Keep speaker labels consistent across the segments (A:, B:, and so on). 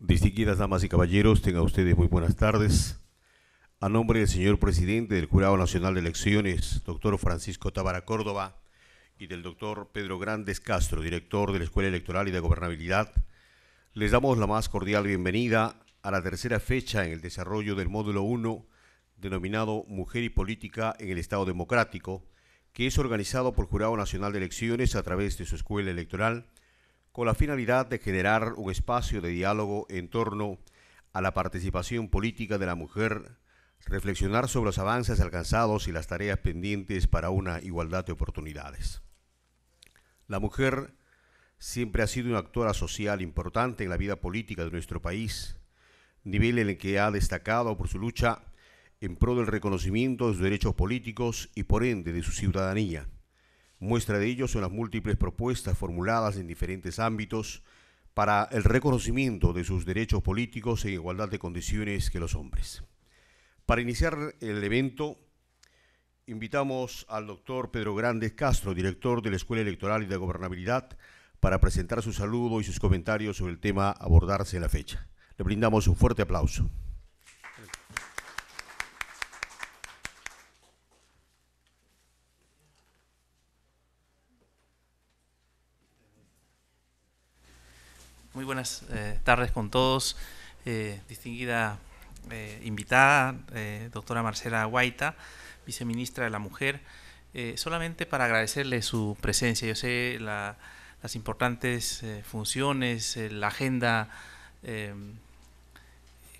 A: Distinguidas damas y caballeros, tengan ustedes muy buenas tardes. A nombre del señor presidente del Jurado Nacional de Elecciones, doctor Francisco Tabara Córdoba, y del doctor Pedro Grandes Castro, director de la Escuela Electoral y de Gobernabilidad, les damos la más cordial bienvenida a la tercera fecha en el desarrollo del módulo 1 denominado Mujer y Política en el Estado Democrático, que es organizado por Jurado Nacional de Elecciones a través de su Escuela Electoral con la finalidad de generar un espacio de diálogo en torno a la participación política de la mujer, reflexionar sobre los avances alcanzados y las tareas pendientes para una igualdad de oportunidades. La mujer siempre ha sido una actora social importante en la vida política de nuestro país, nivel en el que ha destacado por su lucha en pro del reconocimiento de sus derechos políticos y por ende de su ciudadanía Muestra de ello son las múltiples propuestas formuladas en diferentes ámbitos para el reconocimiento de sus derechos políticos e igualdad de condiciones que los hombres. Para iniciar el evento, invitamos al doctor Pedro Grandes Castro, director de la Escuela Electoral y de Gobernabilidad, para presentar su saludo y sus comentarios sobre el tema abordarse en la fecha. Le brindamos un fuerte aplauso.
B: Muy buenas eh, tardes con todos. Eh, distinguida eh, invitada, doctora Marcela Guaita, viceministra de la Mujer, solamente para agradecerle su presencia. Yo sé las importantes funciones, la agenda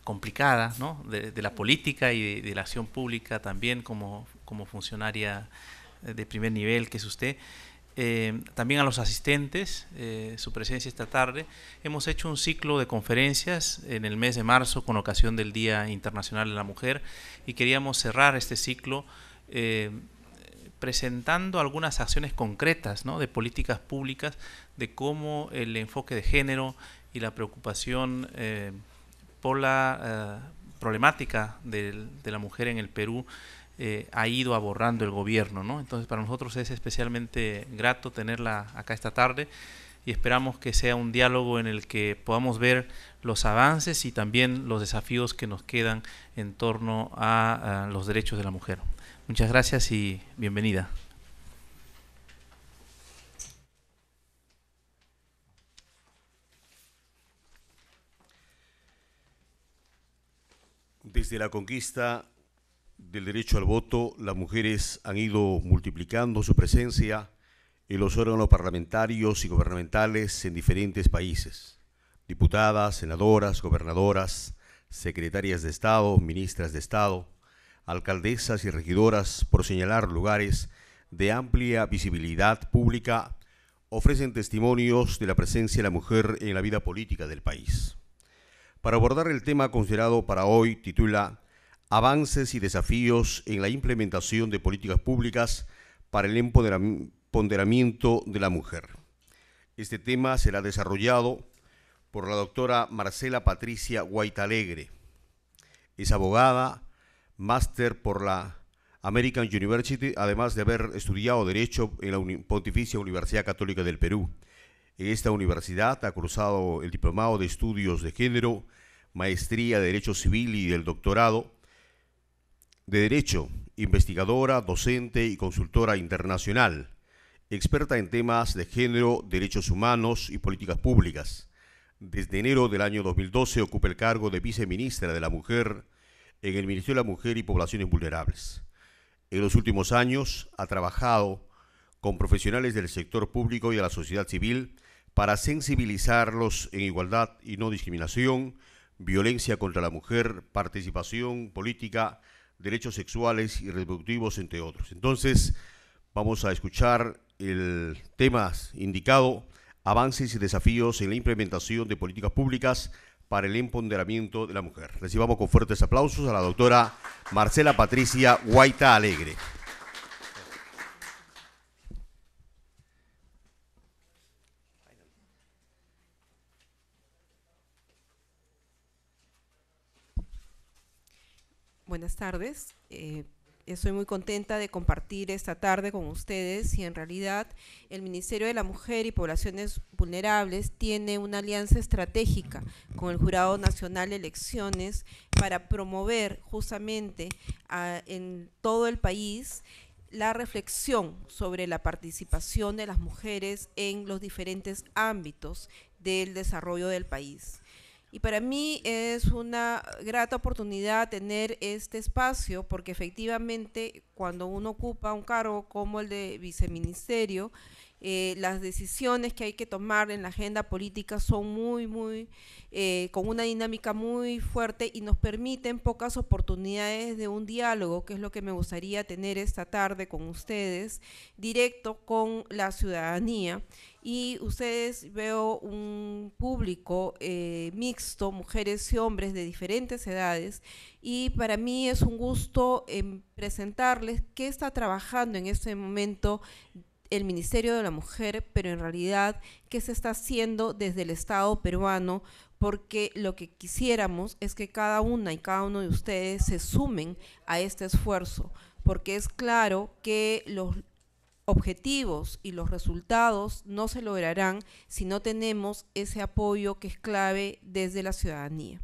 B: complicada de, la política y de, la acción pública también como, como funcionaria de primer nivel que es usted. Eh, también a los asistentes, eh, su presencia esta tarde. Hemos hecho un ciclo de conferencias en el mes de marzo con ocasión del Día Internacional de la Mujer y queríamos cerrar este ciclo eh, presentando algunas acciones concretas de políticas públicas, de cómo el enfoque de género y la preocupación por la problemática de la mujer en el Perú eh, ha ido aborrando el gobierno. ¿no? Entonces para nosotros es especialmente grato tenerla acá esta tarde y esperamos que sea un diálogo en el que podamos ver los avances y también los desafíos que nos quedan en torno a, a los derechos de la mujer. Muchas gracias y bienvenida.
A: Desde la conquista del derecho al voto, las mujeres han ido multiplicando su presencia en los órganos parlamentarios y gubernamentales en diferentes países. Diputadas, senadoras, gobernadoras, secretarias de Estado, ministras de Estado, alcaldesas y regidoras, por señalar lugares de amplia visibilidad pública, ofrecen testimonios de la presencia de la mujer en la vida política del país. Para abordar el tema considerado para hoy, titula avances y desafíos en la implementación de políticas públicas para el empoderamiento de la mujer. Este tema será desarrollado por la doctora Marcela Patricia Guaitalegre. Es abogada, máster por la American University, además de haber estudiado Derecho en la Pontificia Universidad Católica del Perú. En esta universidad ha cursado el Diplomado de Estudios de Género, Maestría de Derecho Civil y el Doctorado de Derecho, investigadora, docente y consultora internacional, experta en temas de género, derechos humanos y políticas públicas. Desde enero del año 2012 ocupa el cargo de viceministra de la Mujer en el Ministerio de la Mujer y Poblaciones Vulnerables. En los últimos años ha trabajado con profesionales del sector público y de la sociedad civil para sensibilizarlos en igualdad y no discriminación, violencia contra la mujer, participación política derechos sexuales y reproductivos, entre otros. Entonces, vamos a escuchar el tema indicado, avances y desafíos en la implementación de políticas públicas para el empoderamiento de la mujer. Recibamos con fuertes aplausos a la doctora Marcela Patricia Guaita Alegre.
C: Buenas tardes. Eh, estoy muy contenta de compartir esta tarde con ustedes y en realidad el Ministerio de la Mujer y Poblaciones Vulnerables tiene una alianza estratégica con el Jurado Nacional de Elecciones para promover justamente ah, en todo el país la reflexión sobre la participación de las mujeres en los diferentes ámbitos del desarrollo del país. Y para mí es una grata oportunidad tener este espacio porque efectivamente cuando uno ocupa un cargo como el de viceministerio, eh, las decisiones que hay que tomar en la agenda política son muy, muy, eh, con una dinámica muy fuerte y nos permiten pocas oportunidades de un diálogo, que es lo que me gustaría tener esta tarde con ustedes, directo con la ciudadanía. Y ustedes veo un público eh, mixto, mujeres y hombres de diferentes edades, y para mí es un gusto em, presentarles qué está trabajando en este momento el Ministerio de la Mujer, pero en realidad, ¿qué se está haciendo desde el Estado peruano? Porque lo que quisiéramos es que cada una y cada uno de ustedes se sumen a este esfuerzo, porque es claro que los, objetivos y los resultados no se lograrán si no tenemos ese apoyo que es clave desde la ciudadanía.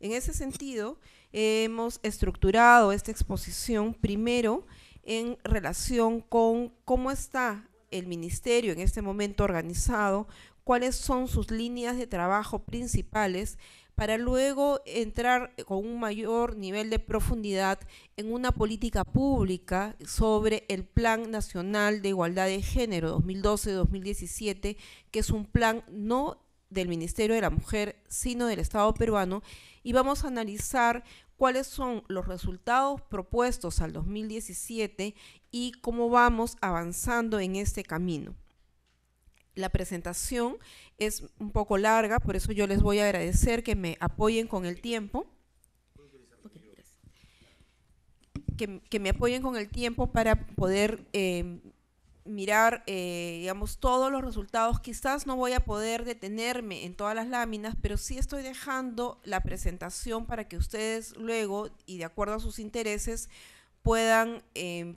C: En ese sentido, hemos estructurado esta exposición primero en relación con cómo está el ministerio en este momento organizado, cuáles son sus líneas de trabajo principales para luego entrar con un mayor nivel de profundidad en una política pública sobre el Plan Nacional de Igualdad de Género 2012-2017, que es un plan no del Ministerio de la Mujer, sino del Estado peruano, y vamos a analizar cuáles son los resultados propuestos al 2017 y cómo vamos avanzando en este camino. La presentación es un poco larga, por eso yo les voy a agradecer que me apoyen con el tiempo. Que, me apoyen con el tiempo para poder eh, mirar, eh, digamos, todos los resultados. Quizás no voy a poder detenerme en todas las láminas, pero sí estoy dejando la presentación para que ustedes luego, y de acuerdo a sus intereses, puedan eh,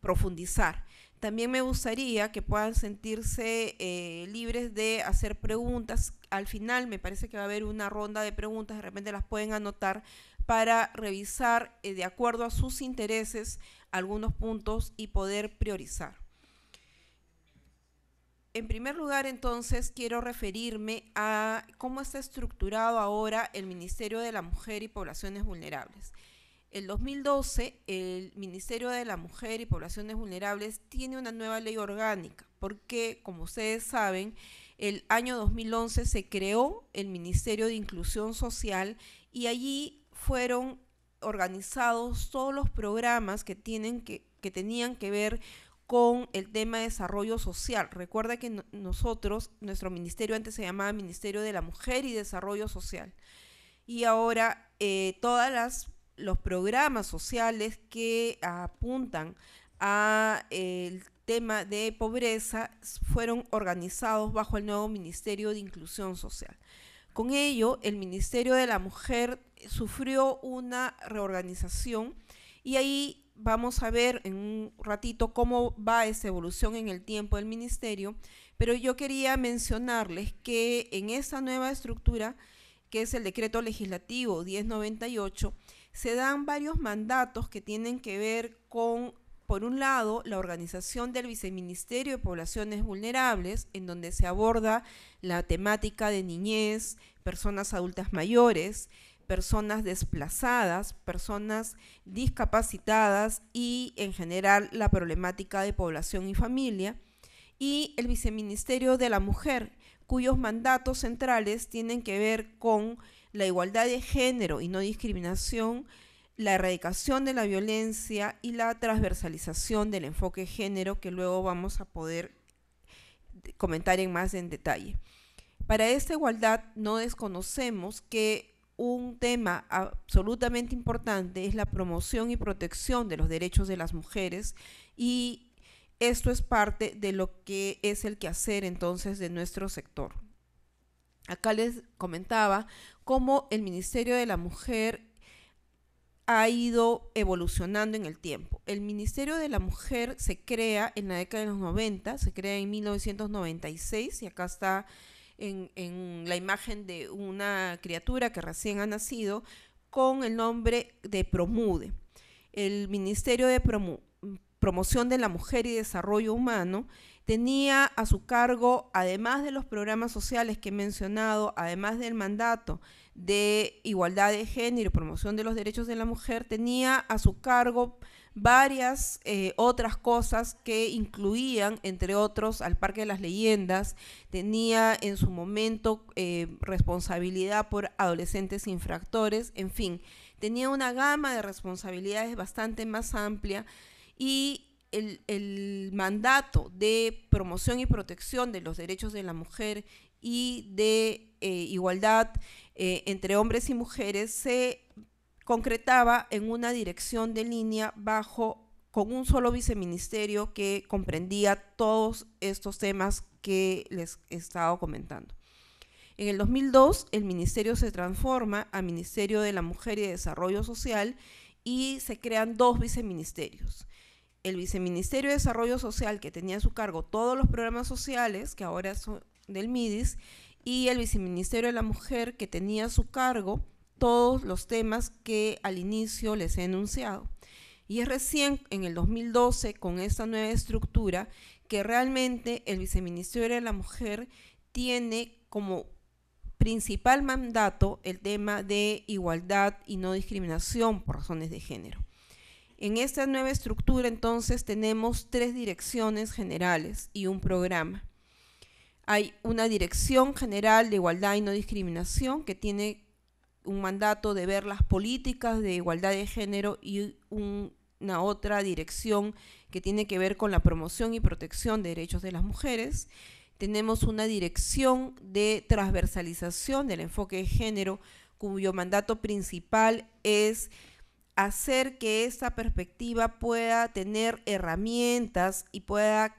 C: profundizar. También me gustaría que puedan sentirse eh, libres de hacer preguntas. Al final me parece que va a haber una ronda de preguntas, de repente las pueden anotar para revisar de acuerdo a sus intereses algunos puntos y poder priorizar. En primer lugar, entonces, quiero referirme a cómo está estructurado ahora el Ministerio de la Mujer y Poblaciones Vulnerables. El 2012, el Ministerio de la Mujer y Poblaciones Vulnerables tiene una nueva ley orgánica, porque, como ustedes saben, el año 2011 se creó el Ministerio de Inclusión Social y allí fueron organizados todos los programas que, que tenían que ver con el tema de desarrollo social. Recuerda que nosotros, nuestro ministerio antes se llamaba Ministerio de la Mujer y Desarrollo Social. Y ahora eh, todos los programas sociales que apuntan al tema de pobreza fueron organizados bajo el nuevo Ministerio de Inclusión Social. Con ello, el Ministerio de la Mujer sufrió una reorganización y ahí vamos a ver en un ratito cómo va esa evolución en el tiempo del ministerio, pero yo quería mencionarles que en esta nueva estructura, que es el decreto legislativo 1098, se dan varios mandatos que tienen que ver con, por un lado, la organización del Viceministerio de Poblaciones Vulnerables, en donde se aborda la temática de niñez, personas adultas mayores, personas desplazadas, personas discapacitadas y en general la problemática de población y familia, y el Viceministerio de la Mujer, cuyos mandatos centrales tienen que ver con la igualdad de género y no discriminación, la erradicación de la violencia y la transversalización del enfoque género que luego vamos a poder comentar en más en detalle. Para esta igualdad no desconocemos que un tema absolutamente importante es la promoción y protección de los derechos de las mujeres y esto es parte de lo que es el quehacer entonces de nuestro sector. Acá les comentaba cómo el Ministerio de la Mujer ha ido evolucionando en el tiempo. El Ministerio de la Mujer se crea en la década de los 90, se crea en 1996 y acá está en, la imagen de una criatura que recién ha nacido con el nombre de Promude. El Ministerio de Promoción de la Mujer y Desarrollo Humano tenía a su cargo, además de los programas sociales que he mencionado, además del mandato de igualdad de género y promoción de los derechos de la mujer, tenía a su cargo varias eh, otras cosas que incluían, entre otros, al Parque de las Leyendas. Tenía en su momento eh, responsabilidad por adolescentes infractores, en fin, tenía una gama de responsabilidades bastante más amplia y el, mandato de promoción y protección de los derechos de la mujer y de eh, igualdad entre hombres y mujeres se concretaba en una dirección de línea bajo con un solo viceministerio que comprendía todos estos temas que les he estado comentando. En el 2002, el ministerio se transforma a Ministerio de la Mujer y Desarrollo Social y se crean dos viceministerios. El viceministerio de Desarrollo Social, que tenía a su cargo todos los programas sociales, que ahora son del MIDIS, y el viceministerio de la Mujer, que tenía a su cargo todos los temas que al inicio les he enunciado. Y es recién en el 2012, con esta nueva estructura, que realmente el Viceministerio de la Mujer tiene como principal mandato el tema de igualdad y no discriminación por razones de género. En esta nueva estructura entonces tenemos tres direcciones generales y un programa. Hay una dirección general de igualdad y no discriminación que tiene un mandato de ver las políticas de igualdad de género y una otra dirección que tiene que ver con la promoción y protección de derechos de las mujeres. Tenemos una dirección de transversalización del enfoque de género cuyo mandato principal es hacer que esa perspectiva pueda tener herramientas y pueda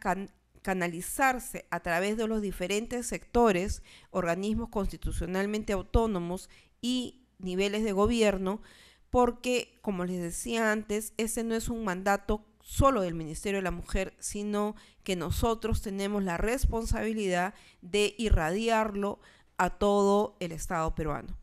C: canalizarse a través de los diferentes sectores, organismos constitucionalmente autónomos y niveles de gobierno, porque, como les decía antes, ese no es un mandato solo del Ministerio de la Mujer, sino que nosotros tenemos la responsabilidad de irradiarlo a todo el Estado peruano.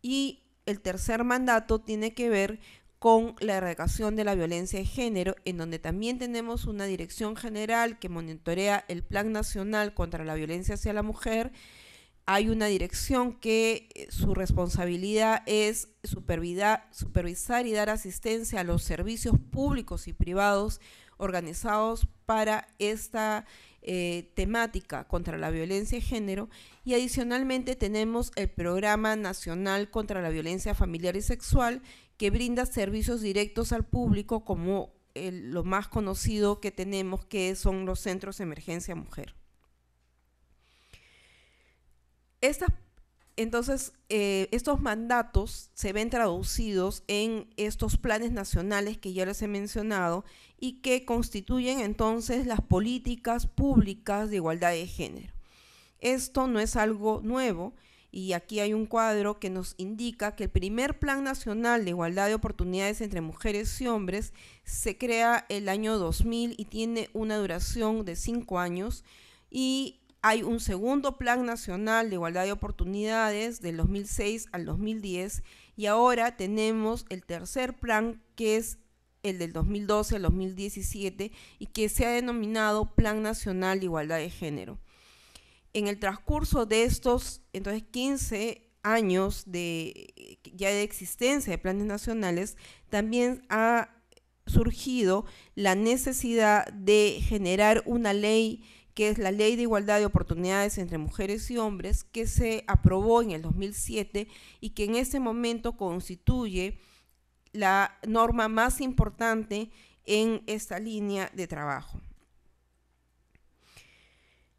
C: Y el tercer mandato tiene que ver con la erradicación de la violencia de género, en donde también tenemos una dirección general que monitorea el Plan Nacional contra la Violencia hacia la Mujer hay una dirección que eh, su responsabilidad es supervisar y dar asistencia a los servicios públicos y privados organizados para esta eh, temática contra la violencia de género y adicionalmente tenemos el Programa Nacional contra la Violencia Familiar y Sexual que brinda servicios directos al público como lo más conocido que tenemos que son los centros de emergencia mujer entonces, eh, estos mandatos se ven traducidos en estos planes nacionales que ya les he mencionado y que constituyen entonces las políticas públicas de igualdad de género. Esto no es algo nuevo y aquí hay un cuadro que nos indica que el primer Plan Nacional de Igualdad de Oportunidades entre Mujeres y Hombres se crea el año 2000 y tiene una duración de cinco años y hay un segundo Plan Nacional de Igualdad de Oportunidades del 2006 al 2010 y ahora tenemos el tercer plan que es el del 2012 al 2017 y que se ha denominado Plan Nacional de Igualdad de Género. En el transcurso de estos entonces 15 años de, ya de existencia de planes nacionales, también ha surgido la necesidad de generar una ley que es la Ley de Igualdad de Oportunidades entre Mujeres y Hombres, que se aprobó en el 2007 y que en ese momento constituye la norma más importante en esta línea de trabajo.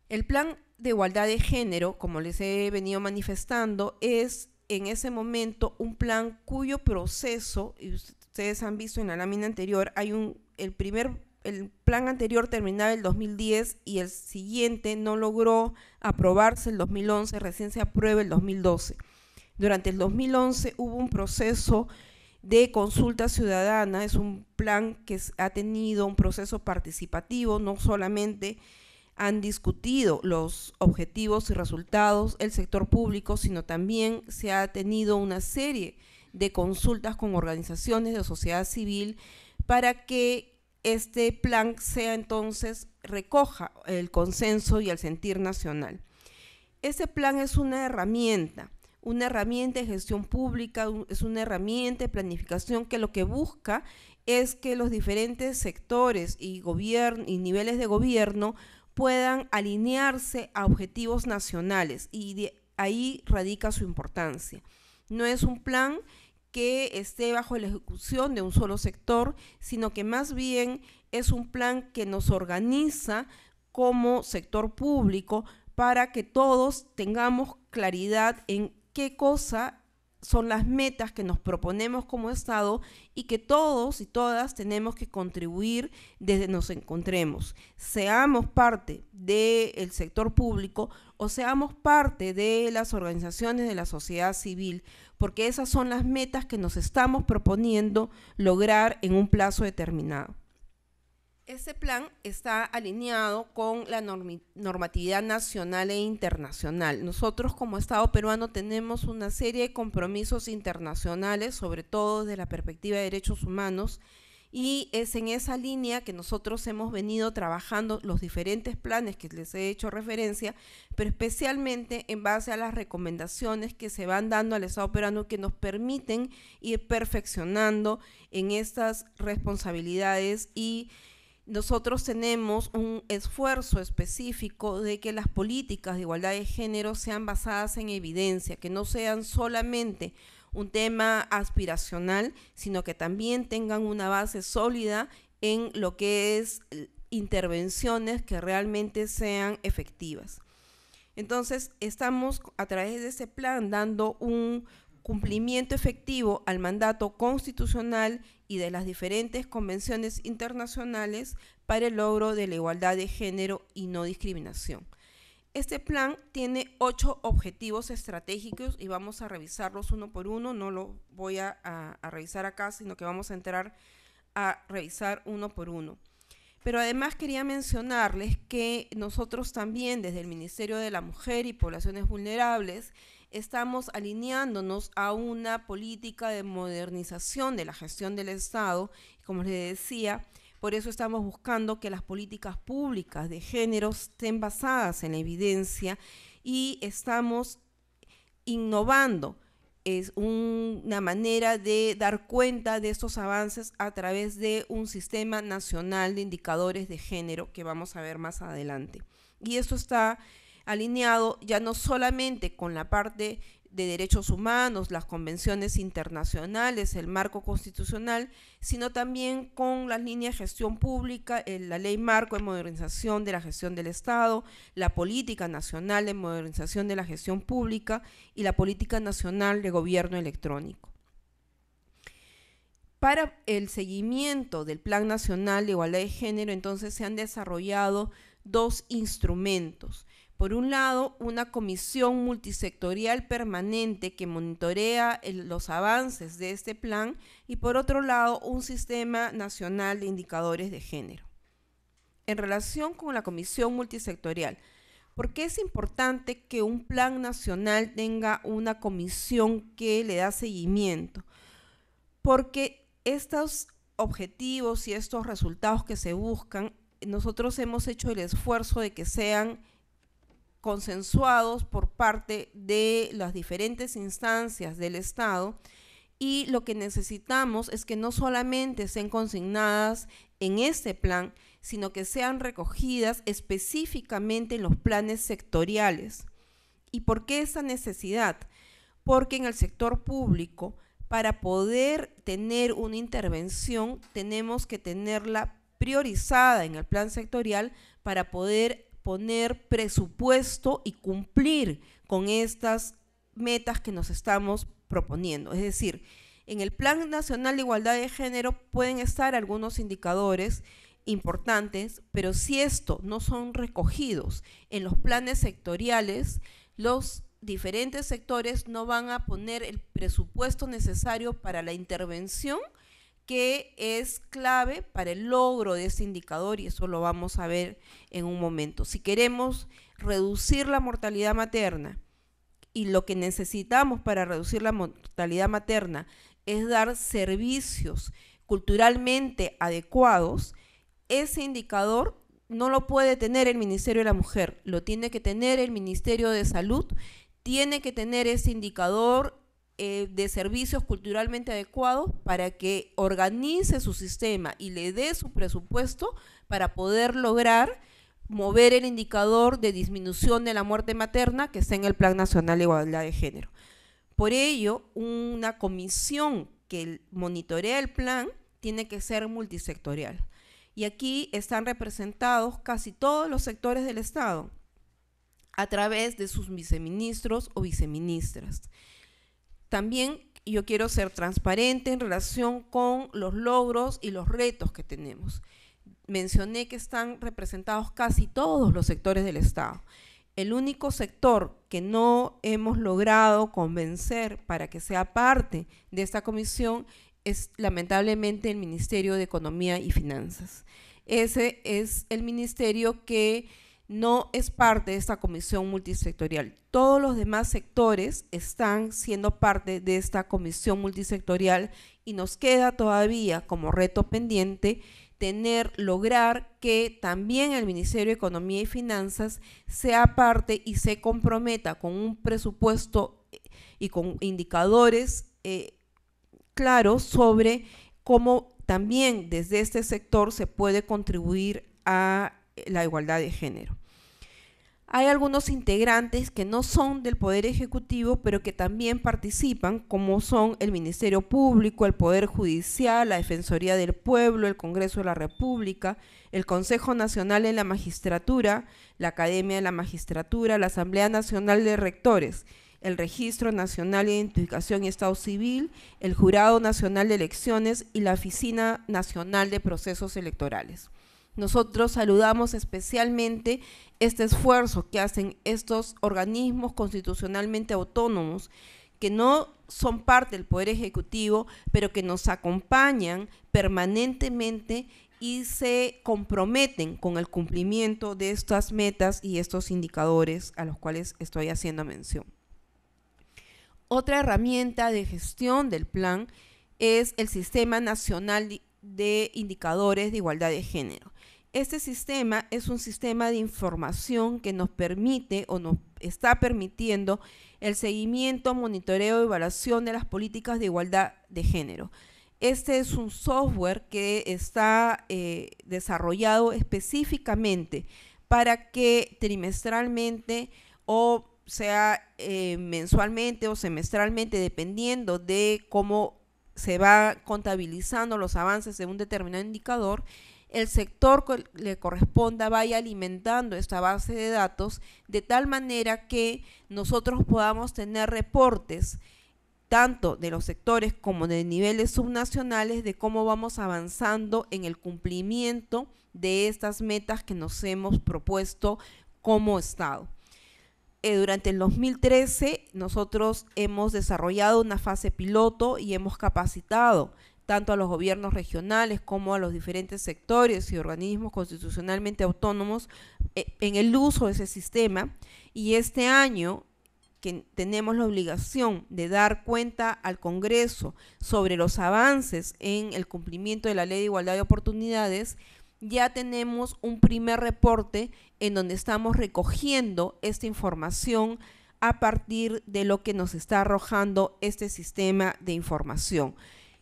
C: El plan de igualdad de género, como les he venido manifestando, es en ese momento un plan cuyo proceso, y ustedes han visto en la lámina anterior, hay un, el primer el plan anterior terminaba el 2010 y el siguiente no logró aprobarse el 2011, recién se aprueba el 2012. Durante el 2011 hubo un proceso de consulta ciudadana, es un plan que ha tenido un proceso participativo, no solamente han discutido los objetivos y resultados el sector público, sino también se ha tenido una serie de consultas con organizaciones de sociedad civil para que este plan sea entonces recoja el consenso y el sentir nacional. Este plan es una herramienta, una herramienta de gestión pública, es una herramienta de planificación que lo que busca es que los diferentes sectores y, y niveles de gobierno puedan alinearse a objetivos nacionales y ahí radica su importancia. No es un plan que esté bajo la ejecución de un solo sector, sino que más bien es un plan que nos organiza como sector público para que todos tengamos claridad en qué cosa son las metas que nos proponemos como Estado y que todos y todas tenemos que contribuir desde nos encontremos. Seamos parte del sector público o seamos parte de las organizaciones de la sociedad civil, porque esas son las metas que nos estamos proponiendo lograr en un plazo determinado. Este plan está alineado con la normatividad nacional e internacional. Nosotros como Estado peruano tenemos una serie de compromisos internacionales, sobre todo desde la perspectiva de derechos humanos, y es en esa línea que nosotros hemos venido trabajando los diferentes planes que les he hecho referencia, pero especialmente en base a las recomendaciones que se van dando al Estado peruano que nos permiten ir perfeccionando en estas responsabilidades y nosotros tenemos un esfuerzo específico de que las políticas de igualdad de género sean basadas en evidencia, que no sean solamente un tema aspiracional, sino que también tengan una base sólida en lo que es eh, intervenciones que realmente sean efectivas. Entonces, estamos a través de ese plan dando un cumplimiento efectivo al mandato constitucional y de las diferentes convenciones internacionales para el logro de la igualdad de género y no discriminación. Este plan tiene ocho objetivos estratégicos y vamos a revisarlos uno por uno. No lo voy a, revisar acá, sino que vamos a entrar a revisar uno por uno. Pero además quería mencionarles que nosotros también desde el Ministerio de la Mujer y Poblaciones Vulnerables estamos alineándonos a una política de modernización de la gestión del Estado. Como les decía, por eso estamos buscando que las políticas públicas de género estén basadas en la evidencia y estamos innovando. Es una manera de dar cuenta de estos avances a través de un sistema nacional de indicadores de género que vamos a ver más adelante. Y eso está alineado ya no solamente con la parte de derechos humanos, las convenciones internacionales, el marco constitucional, sino también con las líneas de gestión pública, la ley marco de modernización de la gestión del Estado, la política nacional de modernización de la gestión pública y la política nacional de gobierno electrónico. Para el seguimiento del Plan Nacional de Igualdad de Género, entonces se han desarrollado dos instrumentos. Por un lado, una comisión multisectorial permanente que monitorea los avances de este plan y por otro lado, un sistema nacional de indicadores de género. En relación con la comisión multisectorial, ¿por qué es importante que un plan nacional tenga una comisión que le da seguimiento? Porque estos objetivos y estos resultados que se buscan, nosotros hemos hecho el esfuerzo de que sean consensuados por parte de las diferentes instancias del Estado y lo que necesitamos es que no solamente sean consignadas en este plan, sino que sean recogidas específicamente en los planes sectoriales. ¿Y por qué esa necesidad? Porque en el sector público, para poder tener una intervención, tenemos que tenerla priorizada en el plan sectorial para poder poner presupuesto y cumplir con estas metas que nos estamos proponiendo. Es decir, en el Plan Nacional de Igualdad de Género pueden estar algunos indicadores importantes, pero si estos no son recogidos en los planes sectoriales, los diferentes sectores no van a poner el presupuesto necesario para la intervención que es clave para el logro de ese indicador y eso lo vamos a ver en un momento. Si queremos reducir la mortalidad materna y lo que necesitamos para reducir la mortalidad materna es dar servicios culturalmente adecuados, ese indicador no lo puede tener el Ministerio de la Mujer, lo tiene que tener el Ministerio de Salud, tiene que tener ese indicador eh, de servicios culturalmente adecuados para que organice su sistema y le dé su presupuesto para poder lograr mover el indicador de disminución de la muerte materna que está en el Plan Nacional de Igualdad de Género. Por ello, una comisión que monitorea el plan tiene que ser multisectorial. Y aquí están representados casi todos los sectores del Estado a través de sus viceministros o viceministras. También yo quiero ser transparente en relación con los logros y los retos que tenemos. Mencioné que están representados casi todos los sectores del Estado. El único sector que no hemos logrado convencer para que sea parte de esta comisión es lamentablemente el Ministerio de Economía y Finanzas. Ese es el ministerio que no es parte de esta comisión multisectorial. Todos los demás sectores están siendo parte de esta comisión multisectorial y nos queda todavía como reto pendiente tener, lograr que también el Ministerio de Economía y Finanzas sea parte y se comprometa con un presupuesto eh, y con indicadores eh, claros sobre cómo también desde este sector se puede contribuir a eh, la igualdad de género hay algunos integrantes que no son del Poder Ejecutivo, pero que también participan, como son el Ministerio Público, el Poder Judicial, la Defensoría del Pueblo, el Congreso de la República, el Consejo Nacional de la Magistratura, la Academia de la Magistratura, la Asamblea Nacional de Rectores el Registro Nacional de Identificación y Estado Civil, el Jurado Nacional de Elecciones y la Oficina Nacional de Procesos Electorales. Nosotros saludamos especialmente este esfuerzo que hacen estos organismos constitucionalmente autónomos que no son parte del Poder Ejecutivo, pero que nos acompañan permanentemente y se comprometen con el cumplimiento de estas metas y estos indicadores a los cuales estoy haciendo mención. Otra herramienta de gestión del plan es el Sistema Nacional de Indicadores de Igualdad de Género. Este sistema es un sistema de información que nos permite o nos está permitiendo el seguimiento, monitoreo y evaluación de las políticas de igualdad de género. Este es un software que está eh, desarrollado específicamente para que trimestralmente o sea eh, mensualmente o semestralmente, dependiendo de cómo se va contabilizando los avances de un determinado indicador, el sector que le corresponda vaya alimentando esta base de datos de tal manera que nosotros podamos tener reportes tanto de los sectores como de niveles subnacionales de cómo vamos avanzando en el cumplimiento de estas metas que nos hemos propuesto como Estado. Eh, durante el 2013 nosotros hemos desarrollado una fase piloto y hemos capacitado tanto a los gobiernos regionales como a los diferentes sectores y organismos constitucionalmente autónomos eh, en el uso de ese sistema. Y este año que tenemos la obligación de dar cuenta al Congreso sobre los avances en el cumplimiento de la Ley de Igualdad de Oportunidades, ya tenemos un primer reporte en donde estamos recogiendo esta información a partir de lo que nos está arrojando este sistema de información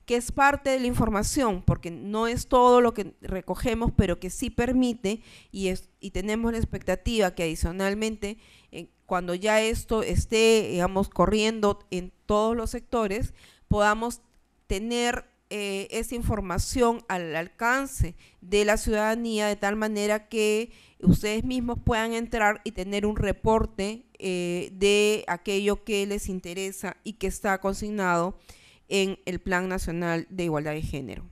C: que es parte de la información, porque no es todo lo que recogemos, pero que sí permite y, es, y tenemos la expectativa que adicionalmente, eh, cuando ya esto esté, digamos, corriendo en todos los sectores, podamos tener eh, esa información al alcance de la ciudadanía de tal manera que ustedes mismos puedan entrar y tener un reporte eh, de aquello que les interesa y que está consignado en el Plan Nacional de Igualdad de Género.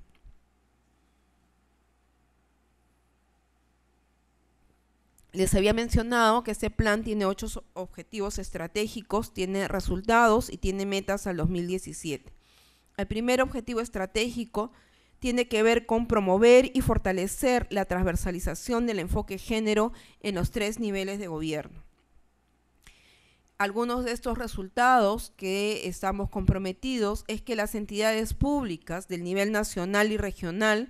C: Les había mencionado que este plan tiene ocho objetivos estratégicos, tiene resultados y tiene metas al 2017. El primer objetivo estratégico tiene que ver con promover y fortalecer la transversalización del enfoque género en los tres niveles de gobierno algunos de estos resultados que estamos comprometidos es que las entidades públicas del nivel nacional y regional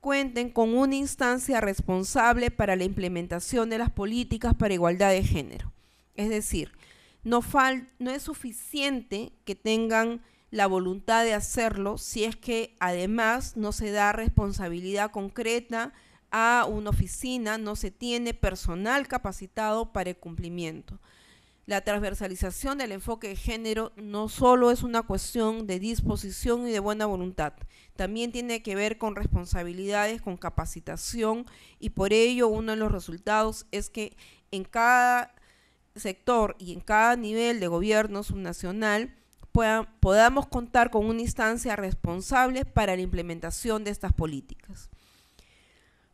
C: cuenten con una instancia responsable para la implementación de las políticas para igualdad de género. Es decir, no, es suficiente que tengan la voluntad de hacerlo si es que además no se da responsabilidad concreta a una oficina, no se tiene personal capacitado para el cumplimiento. La transversalización del enfoque de género no solo es una cuestión de disposición y de buena voluntad, también tiene que ver con responsabilidades, con capacitación y por ello uno de los resultados es que en cada sector y en cada nivel de gobierno subnacional podamos contar con una instancia responsable para la implementación de estas políticas.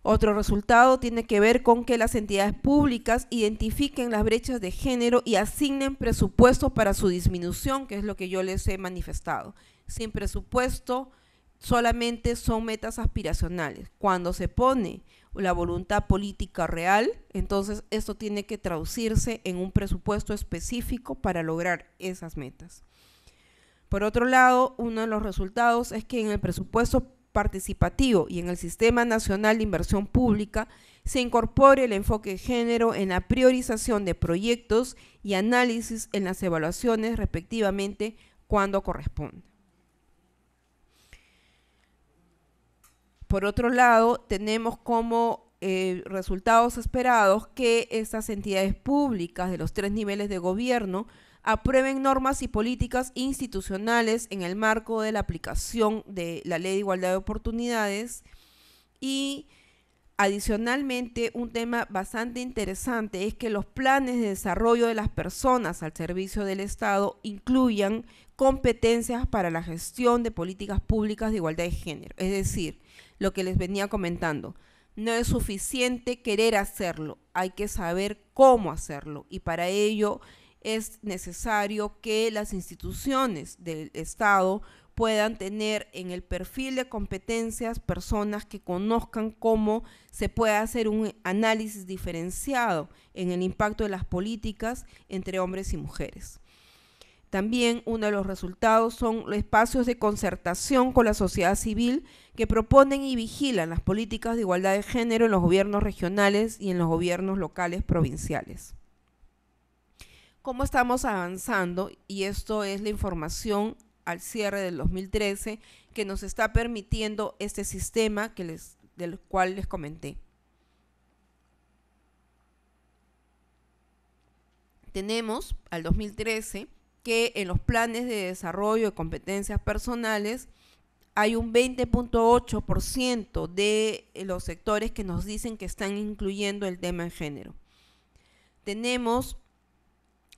C: Otro resultado tiene que ver con que las entidades públicas identifiquen las brechas de género y asignen presupuesto para su disminución, que es lo que yo les he manifestado. Sin presupuesto solamente son metas aspiracionales. Cuando se pone la voluntad política real, entonces esto tiene que traducirse en un presupuesto específico para lograr esas metas. Por otro lado, uno de los resultados es que en el presupuesto participativo y en el Sistema Nacional de Inversión Pública se incorpore el enfoque de género en la priorización de proyectos y análisis en las evaluaciones respectivamente cuando corresponda. Por otro lado, tenemos como eh, resultados esperados que estas entidades públicas de los tres niveles de gobierno aprueben normas y políticas institucionales en el marco de la aplicación de la Ley de Igualdad de Oportunidades y Adicionalmente, un tema bastante interesante es que los planes de desarrollo de las personas al servicio del Estado incluyan competencias para la gestión de políticas públicas de igualdad de género. Es decir, lo que les venía comentando, no es suficiente querer hacerlo, hay que saber cómo hacerlo y para ello es necesario que las instituciones del Estado puedan tener en el perfil de competencias personas que conozcan cómo se puede hacer un análisis diferenciado en el impacto de las políticas entre hombres y mujeres. También uno de los resultados son los espacios de concertación con la sociedad civil que proponen y vigilan las políticas de igualdad de género en los gobiernos regionales y en los gobiernos locales provinciales cómo estamos avanzando y esto es la información al cierre del 2013 que nos está permitiendo este sistema del cual les comenté. Tenemos al 2013 que en los planes de desarrollo de competencias personales hay un 20.8% de los sectores que nos dicen que están incluyendo el tema en género. Tenemos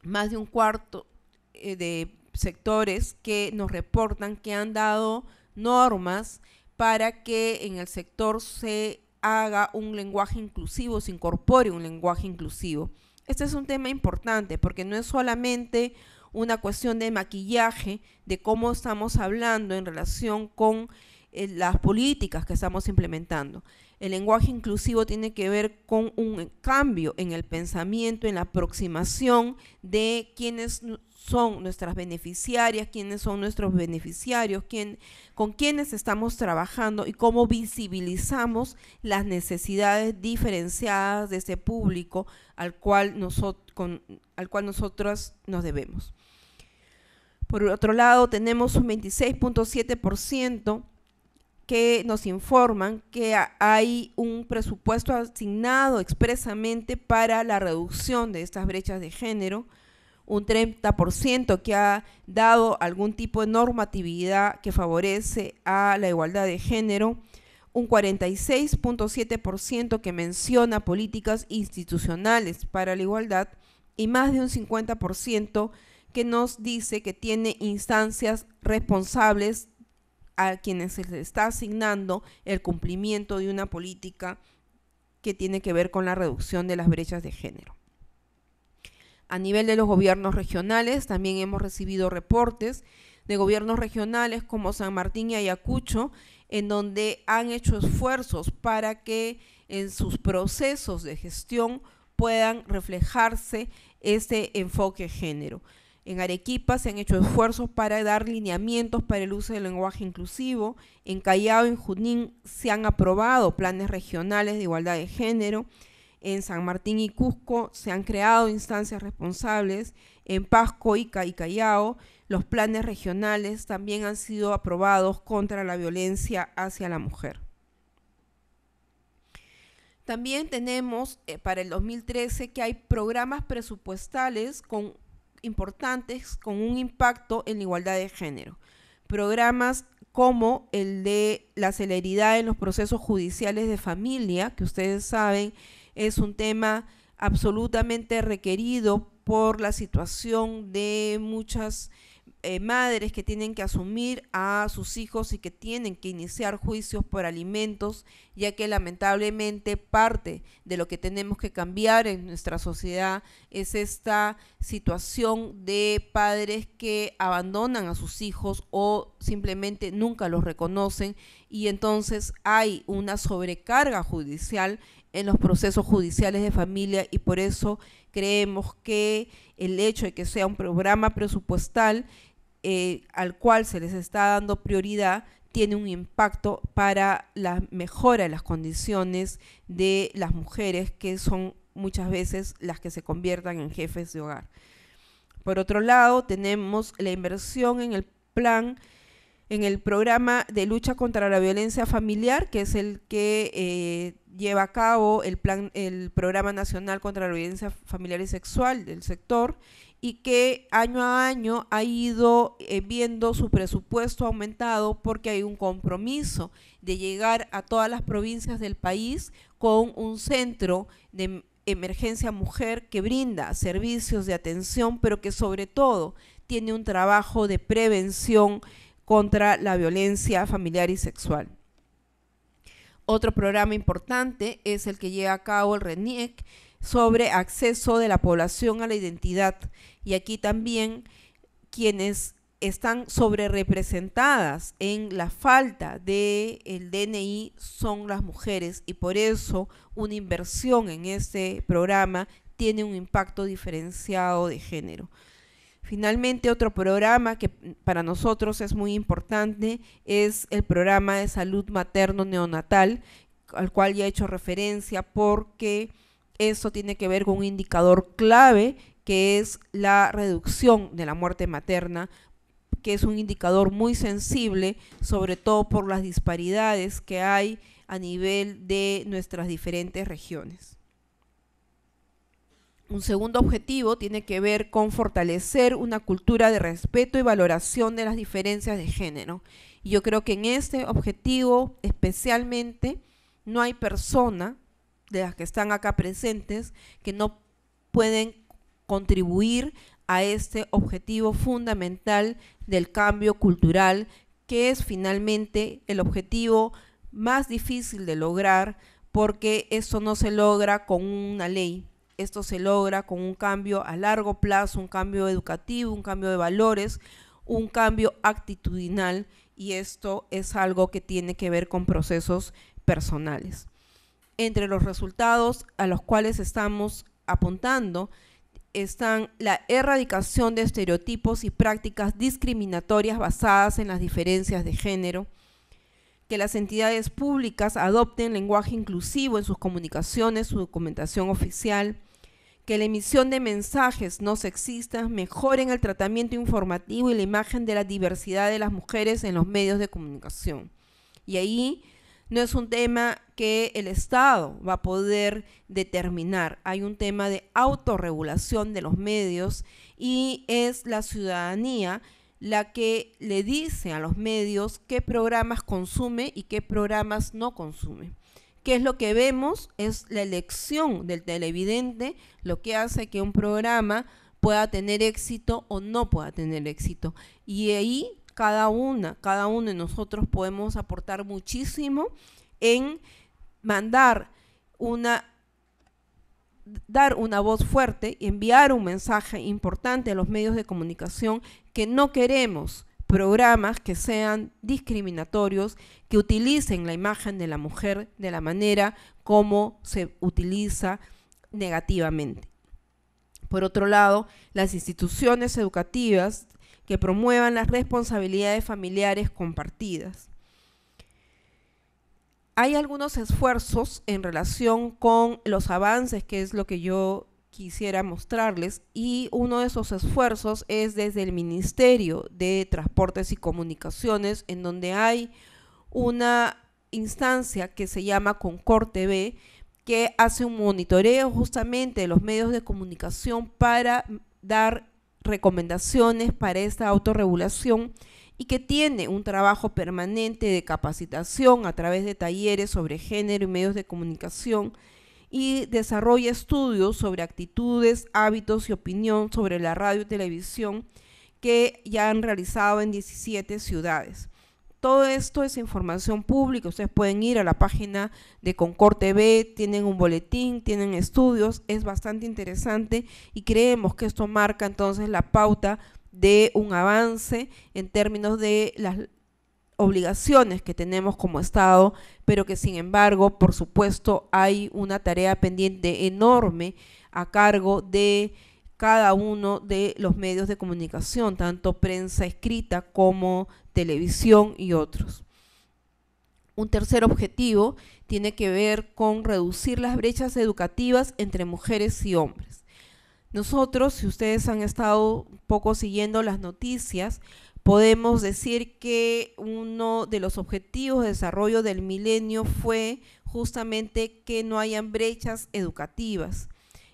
C: más de un cuarto eh, de sectores que nos reportan que han dado normas para que en el sector se haga un lenguaje inclusivo, se incorpore un lenguaje inclusivo. Este es un tema importante porque no es solamente una cuestión de maquillaje, de cómo estamos hablando en relación con eh, las políticas que estamos implementando, el lenguaje inclusivo tiene que ver con un cambio en el pensamiento, en la aproximación de quiénes son nuestras beneficiarias, quiénes son nuestros beneficiarios, con quiénes estamos trabajando y cómo visibilizamos las necesidades diferenciadas de ese público al cual, al cual nosotros nos debemos. Por otro lado, tenemos un 26.7% que nos informan que hay un presupuesto asignado expresamente para la reducción de estas brechas de género, un 30% que ha dado algún tipo de normatividad que favorece a la igualdad de género, un 46.7% que menciona políticas institucionales para la igualdad y más de un 50% que nos dice que tiene instancias responsables a quienes se les está asignando el cumplimiento de una política que tiene que ver con la reducción de las brechas de género. A nivel de los gobiernos regionales, también hemos recibido reportes de gobiernos regionales como San Martín y Ayacucho, en donde han hecho esfuerzos para que en sus procesos de gestión puedan reflejarse ese enfoque género. En Arequipa se han hecho esfuerzos para dar lineamientos para el uso del lenguaje inclusivo. En Callao, y Junín, se han aprobado planes regionales de igualdad de género. En San Martín y Cusco se han creado instancias responsables. En Pasco, Ica y Callao, los planes regionales también han sido aprobados contra la violencia hacia la mujer. También tenemos eh, para el 2013 que hay programas presupuestales con importantes con un impacto en la igualdad de género. Programas como el de la celeridad en los procesos judiciales de familia, que ustedes saben es un tema absolutamente requerido por la situación de muchas eh, madres que tienen que asumir a sus hijos y que tienen que iniciar juicios por alimentos, ya que lamentablemente parte de lo que tenemos que cambiar en nuestra sociedad es esta situación de padres que abandonan a sus hijos o simplemente nunca los reconocen y entonces hay una sobrecarga judicial en los procesos judiciales de familia y por eso creemos que el hecho de que sea un programa presupuestal eh, al cual se les está dando prioridad tiene un impacto para la mejora de las condiciones de las mujeres que son muchas veces las que se conviertan en jefes de hogar. Por otro lado, tenemos la inversión en el plan, en el programa de lucha contra la violencia familiar, que es el que eh, lleva a cabo el, plan, el Programa Nacional contra la Violencia Familiar y Sexual del sector, y que año a año ha ido eh, viendo su presupuesto aumentado porque hay un compromiso de llegar a todas las provincias del país con un centro de emergencia mujer que brinda servicios de atención, pero que sobre todo tiene un trabajo de prevención contra la violencia familiar y sexual. Otro programa importante es el que lleva a cabo el RENIEC, sobre acceso de la población a la identidad. Y aquí también quienes están sobre representadas en la falta del el DNI son las mujeres y por eso una inversión en este programa tiene un impacto diferenciado de género. Finalmente, otro programa que para nosotros es muy importante es el programa de salud materno-neonatal, al cual ya he hecho referencia porque eso tiene que ver con un indicador clave que es la reducción de la muerte materna, que es un indicador muy sensible, sobre todo por las disparidades que hay a nivel de nuestras diferentes regiones. Un segundo objetivo tiene que ver con fortalecer una cultura de respeto y valoración de las diferencias de género. Y yo creo que en este objetivo especialmente no hay persona de las que están acá presentes que no pueden contribuir a este objetivo fundamental del cambio cultural, que es finalmente el objetivo más difícil de lograr, porque esto no se logra con una ley, esto se logra con un cambio a largo plazo, un cambio educativo, un cambio de valores, un cambio actitudinal, y esto es algo que tiene que ver con procesos personales. Entre los resultados a los cuales estamos apuntando están la erradicación de estereotipos y prácticas discriminatorias basadas en las diferencias de género, que las entidades públicas adopten lenguaje inclusivo en sus comunicaciones, su documentación oficial, que la emisión de mensajes no sexistas mejoren el tratamiento informativo y la imagen de la diversidad de las mujeres en los medios de comunicación. Y ahí no es un tema que el Estado va a poder determinar. Hay un tema de autorregulación de los medios y es la ciudadanía la que le dice a los medios qué programas consume y qué programas no consume. ¿Qué es lo que vemos? Es la elección del televidente lo que hace que un programa pueda tener éxito o no pueda tener éxito. Y ahí cada una, cada uno de nosotros podemos aportar muchísimo en mandar una dar una voz fuerte, enviar un mensaje importante a los medios de comunicación que no queremos programas que sean discriminatorios, que utilicen la imagen de la mujer de la manera como se utiliza negativamente. Por otro lado, las instituciones educativas que promuevan las responsabilidades familiares compartidas. Hay algunos esfuerzos en relación con los avances, que es lo que yo quisiera mostrarles, y uno de esos esfuerzos es desde el Ministerio de Transportes y Comunicaciones, en donde hay una instancia que se llama Concorte TV, que hace un monitoreo justamente de los medios de comunicación para dar recomendaciones para esta autorregulación y que tiene un trabajo permanente de capacitación a través de talleres sobre género y medios de comunicación y desarrolla estudios sobre actitudes, hábitos y opinión sobre la radio y televisión que ya han realizado en 17 ciudades. Todo esto es información pública. Ustedes pueden ir a la página de Concord TV, tienen un boletín, tienen estudios, es bastante interesante y creemos que esto marca entonces la pauta de un avance en términos de las obligaciones que tenemos como Estado, pero que sin embargo, por supuesto, hay una tarea pendiente enorme a cargo de cada uno de los medios de comunicación, tanto prensa escrita como televisión y otros. Un tercer objetivo tiene que ver con reducir las brechas educativas entre mujeres y hombres. Nosotros, si ustedes han estado un poco siguiendo las noticias, podemos decir que uno de los objetivos de desarrollo del milenio fue justamente que no hayan brechas educativas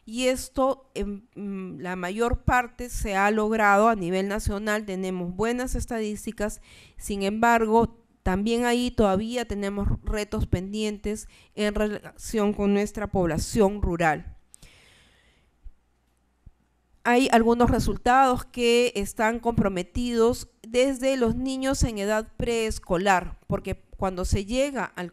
C: y esto en mm, la mayor parte se ha logrado a nivel nacional, tenemos buenas estadísticas, sin embargo, también ahí todavía tenemos retos pendientes en relación con nuestra población rural. Hay algunos resultados que están comprometidos desde los niños en edad preescolar, porque cuando se llega a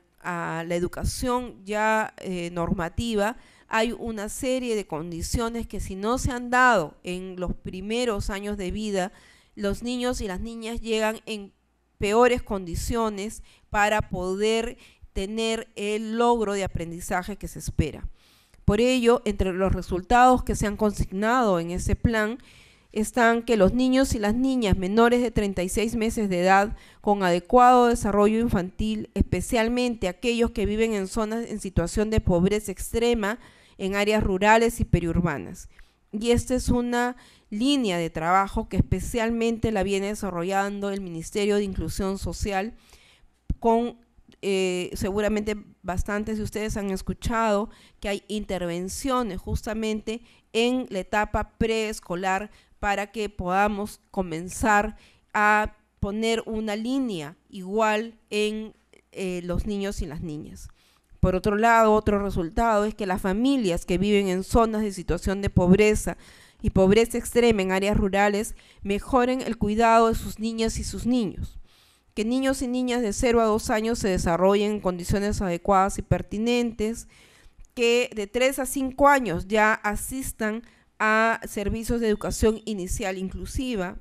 C: la educación ya eh, normativa, hay una serie de condiciones que si no se han dado en los primeros años de vida, los niños y las niñas llegan en peores condiciones para poder tener el logro de aprendizaje que se espera. Por ello, entre los resultados que se han consignado en ese plan están que los niños y las niñas menores de 36 meses de edad con adecuado desarrollo infantil, especialmente aquellos que viven en zonas en situación de pobreza extrema, en áreas rurales y periurbanas. Y esta es una línea de trabajo que especialmente la viene desarrollando el Ministerio de Inclusión Social con eh, seguramente bastantes de ustedes han escuchado que hay intervenciones justamente en la etapa preescolar para que podamos comenzar a poner una línea igual en eh, los niños y las niñas. Por otro lado, otro resultado es que las familias que viven en zonas de situación de pobreza y pobreza extrema en áreas rurales mejoren el cuidado de sus niñas y sus niños. Que niños y niñas de 0 a 2 años se desarrollen en condiciones adecuadas y pertinentes. Que de 3 a 5 años ya asistan a servicios de educación inicial inclusiva.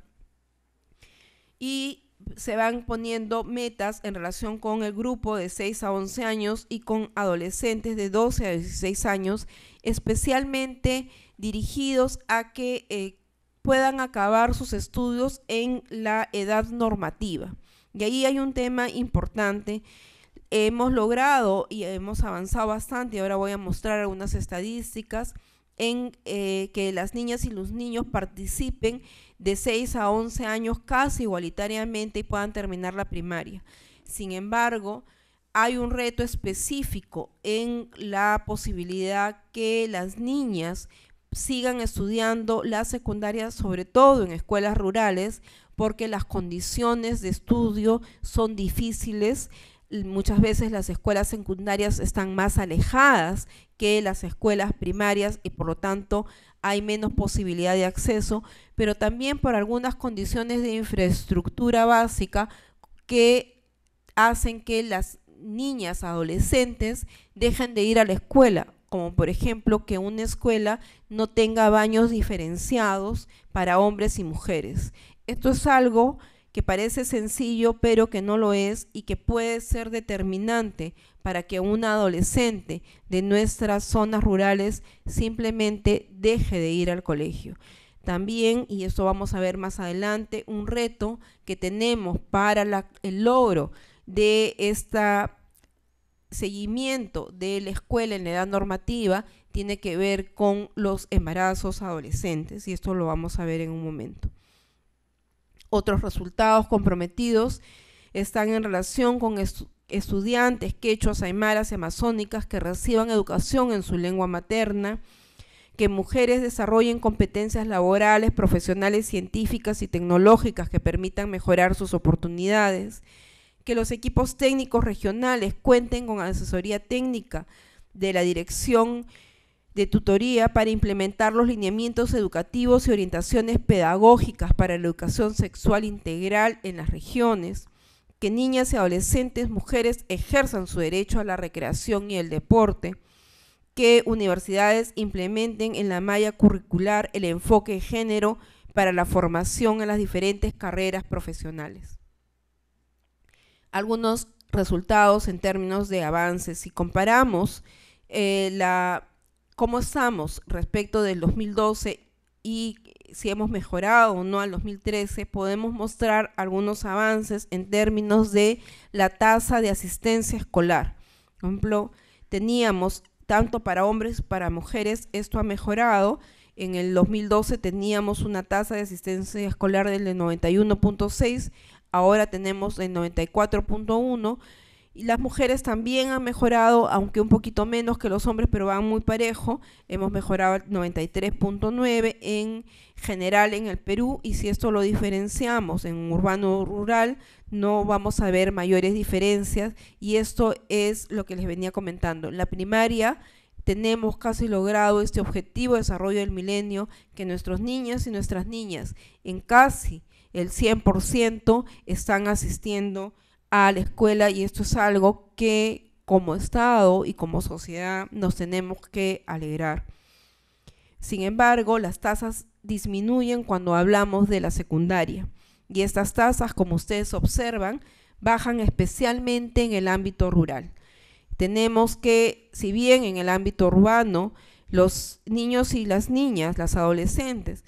C: Y se van poniendo metas en relación con el grupo de 6 a 11 años y con adolescentes de 12 a 16 años, especialmente dirigidos a que eh, puedan acabar sus estudios en la edad normativa. Y ahí hay un tema importante. Hemos logrado y hemos avanzado bastante. Ahora voy a mostrar algunas estadísticas en eh, que las niñas y los niños participen de 6 a 11 años casi igualitariamente y puedan terminar la primaria. Sin embargo, hay un reto específico en la posibilidad que las niñas sigan estudiando la secundaria, sobre todo en escuelas rurales, porque las condiciones de estudio son difíciles, muchas veces las escuelas secundarias están más alejadas que las escuelas primarias y por lo tanto hay menos posibilidad de acceso, pero también por algunas condiciones de infraestructura básica que hacen que las niñas adolescentes dejen de ir a la escuela, como por ejemplo que una escuela no tenga baños diferenciados para hombres y mujeres. Esto es algo que parece sencillo pero que no lo es y que puede ser determinante para que un adolescente de nuestras zonas rurales simplemente deje de ir al colegio. También, y esto vamos a ver más adelante, un reto que tenemos para el logro de esta seguimiento de la escuela en la edad normativa tiene que ver con los embarazos adolescentes y esto lo vamos a ver en un momento. Otros resultados comprometidos están en relación con estudiantes quechos, aymaras y amazónicas que reciban educación en su lengua materna, que mujeres desarrollen competencias laborales, profesionales, científicas y tecnológicas que permitan mejorar sus oportunidades, que los equipos técnicos regionales cuenten con asesoría técnica de la dirección de tutoría para implementar los lineamientos educativos y orientaciones pedagógicas para la educación sexual integral en las regiones, que niñas y adolescentes mujeres ejerzan su derecho a la recreación y el deporte, que universidades implementen en la malla curricular el enfoque de género para la formación en las diferentes carreras profesionales. Algunos resultados en términos de avances. Si comparamos eh, la cómo estamos respecto del 2012 y si hemos mejorado o no al 2013, podemos mostrar algunos avances en términos de la tasa de asistencia escolar. Por ejemplo, teníamos tanto para hombres como para mujeres, esto ha mejorado. En el 2012 teníamos una tasa de asistencia escolar del 91.6, ahora tenemos el 94.1 y las mujeres también han mejorado, aunque un poquito menos que los hombres, pero van muy parejo. Hemos mejorado al 93.9 en general en el Perú y si esto lo diferenciamos en urbano rural, no vamos a ver mayores diferencias y esto es lo que les venía comentando. la primaria tenemos casi logrado este objetivo de desarrollo del milenio, que nuestros niños y nuestras niñas en casi el 100% están asistiendo a la escuela y esto es algo que como Estado y como sociedad nos tenemos que alegrar. Sin embargo, las tasas disminuyen cuando hablamos de la secundaria y estas tasas, como ustedes observan, bajan especialmente en el ámbito rural. Tenemos que, si bien en el ámbito urbano, los niños y las niñas, las adolescentes,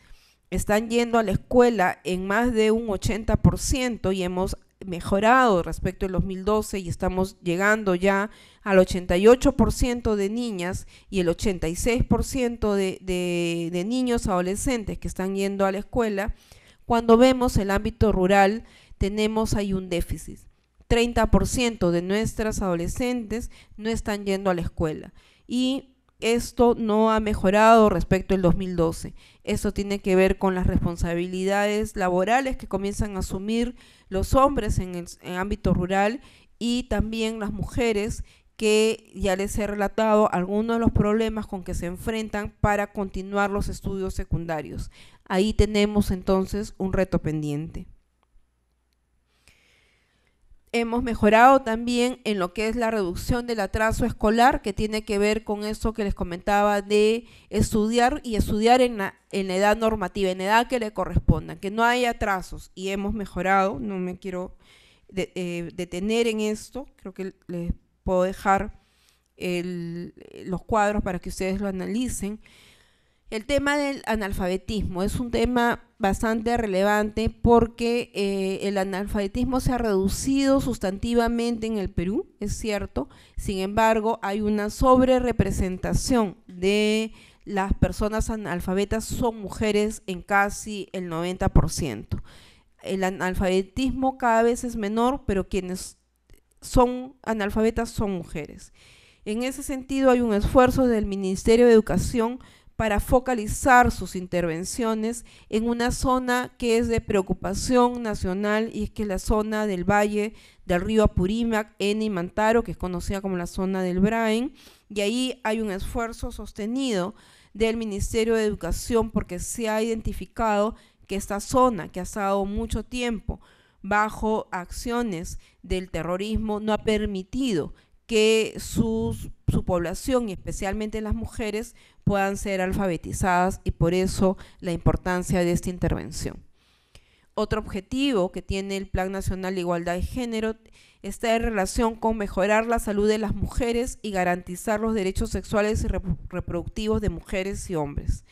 C: están yendo a la escuela en más de un 80% y hemos mejorado respecto al 2012 y estamos llegando ya al 88% de niñas y el 86% de, de, de niños adolescentes que están yendo a la escuela, cuando vemos el ámbito rural tenemos ahí un déficit. 30% de nuestras adolescentes no están yendo a la escuela. Y esto no ha mejorado respecto al 2012. Esto tiene que ver con las responsabilidades laborales que comienzan a asumir los hombres en el ámbito rural y también las mujeres que ya les he relatado algunos de los problemas con que se enfrentan para continuar los estudios secundarios. Ahí tenemos entonces un reto pendiente. Hemos mejorado también en lo que es la reducción del atraso escolar, que tiene que ver con eso que les comentaba de estudiar y estudiar en la, edad normativa, en edad que le corresponda, que no haya atrasos y hemos mejorado, no me quiero eh, detener en esto, creo que les puedo dejar los cuadros para que ustedes lo analicen. El tema del analfabetismo es un tema bastante relevante porque eh, el analfabetismo se ha reducido sustantivamente en el Perú, es cierto, sin embargo hay una sobrerepresentación de las personas analfabetas, son mujeres en casi el 90%. El analfabetismo cada vez es menor, pero quienes son analfabetas son mujeres. En ese sentido hay un esfuerzo del Ministerio de Educación para focalizar sus intervenciones en una zona que es de preocupación nacional y es que es la zona del valle del río Apurímac, en Imantaro, que es conocida como la zona del Brain, y ahí hay un esfuerzo sostenido del Ministerio de Educación porque se ha identificado que esta zona, que ha estado mucho tiempo bajo acciones del terrorismo, no ha permitido que sus su población y especialmente las mujeres puedan ser alfabetizadas y por eso la importancia de esta intervención. Otro objetivo que tiene el Plan Nacional de Igualdad de Género está en relación con mejorar la salud de las mujeres y garantizar los derechos sexuales y reproductivos de mujeres y hombres.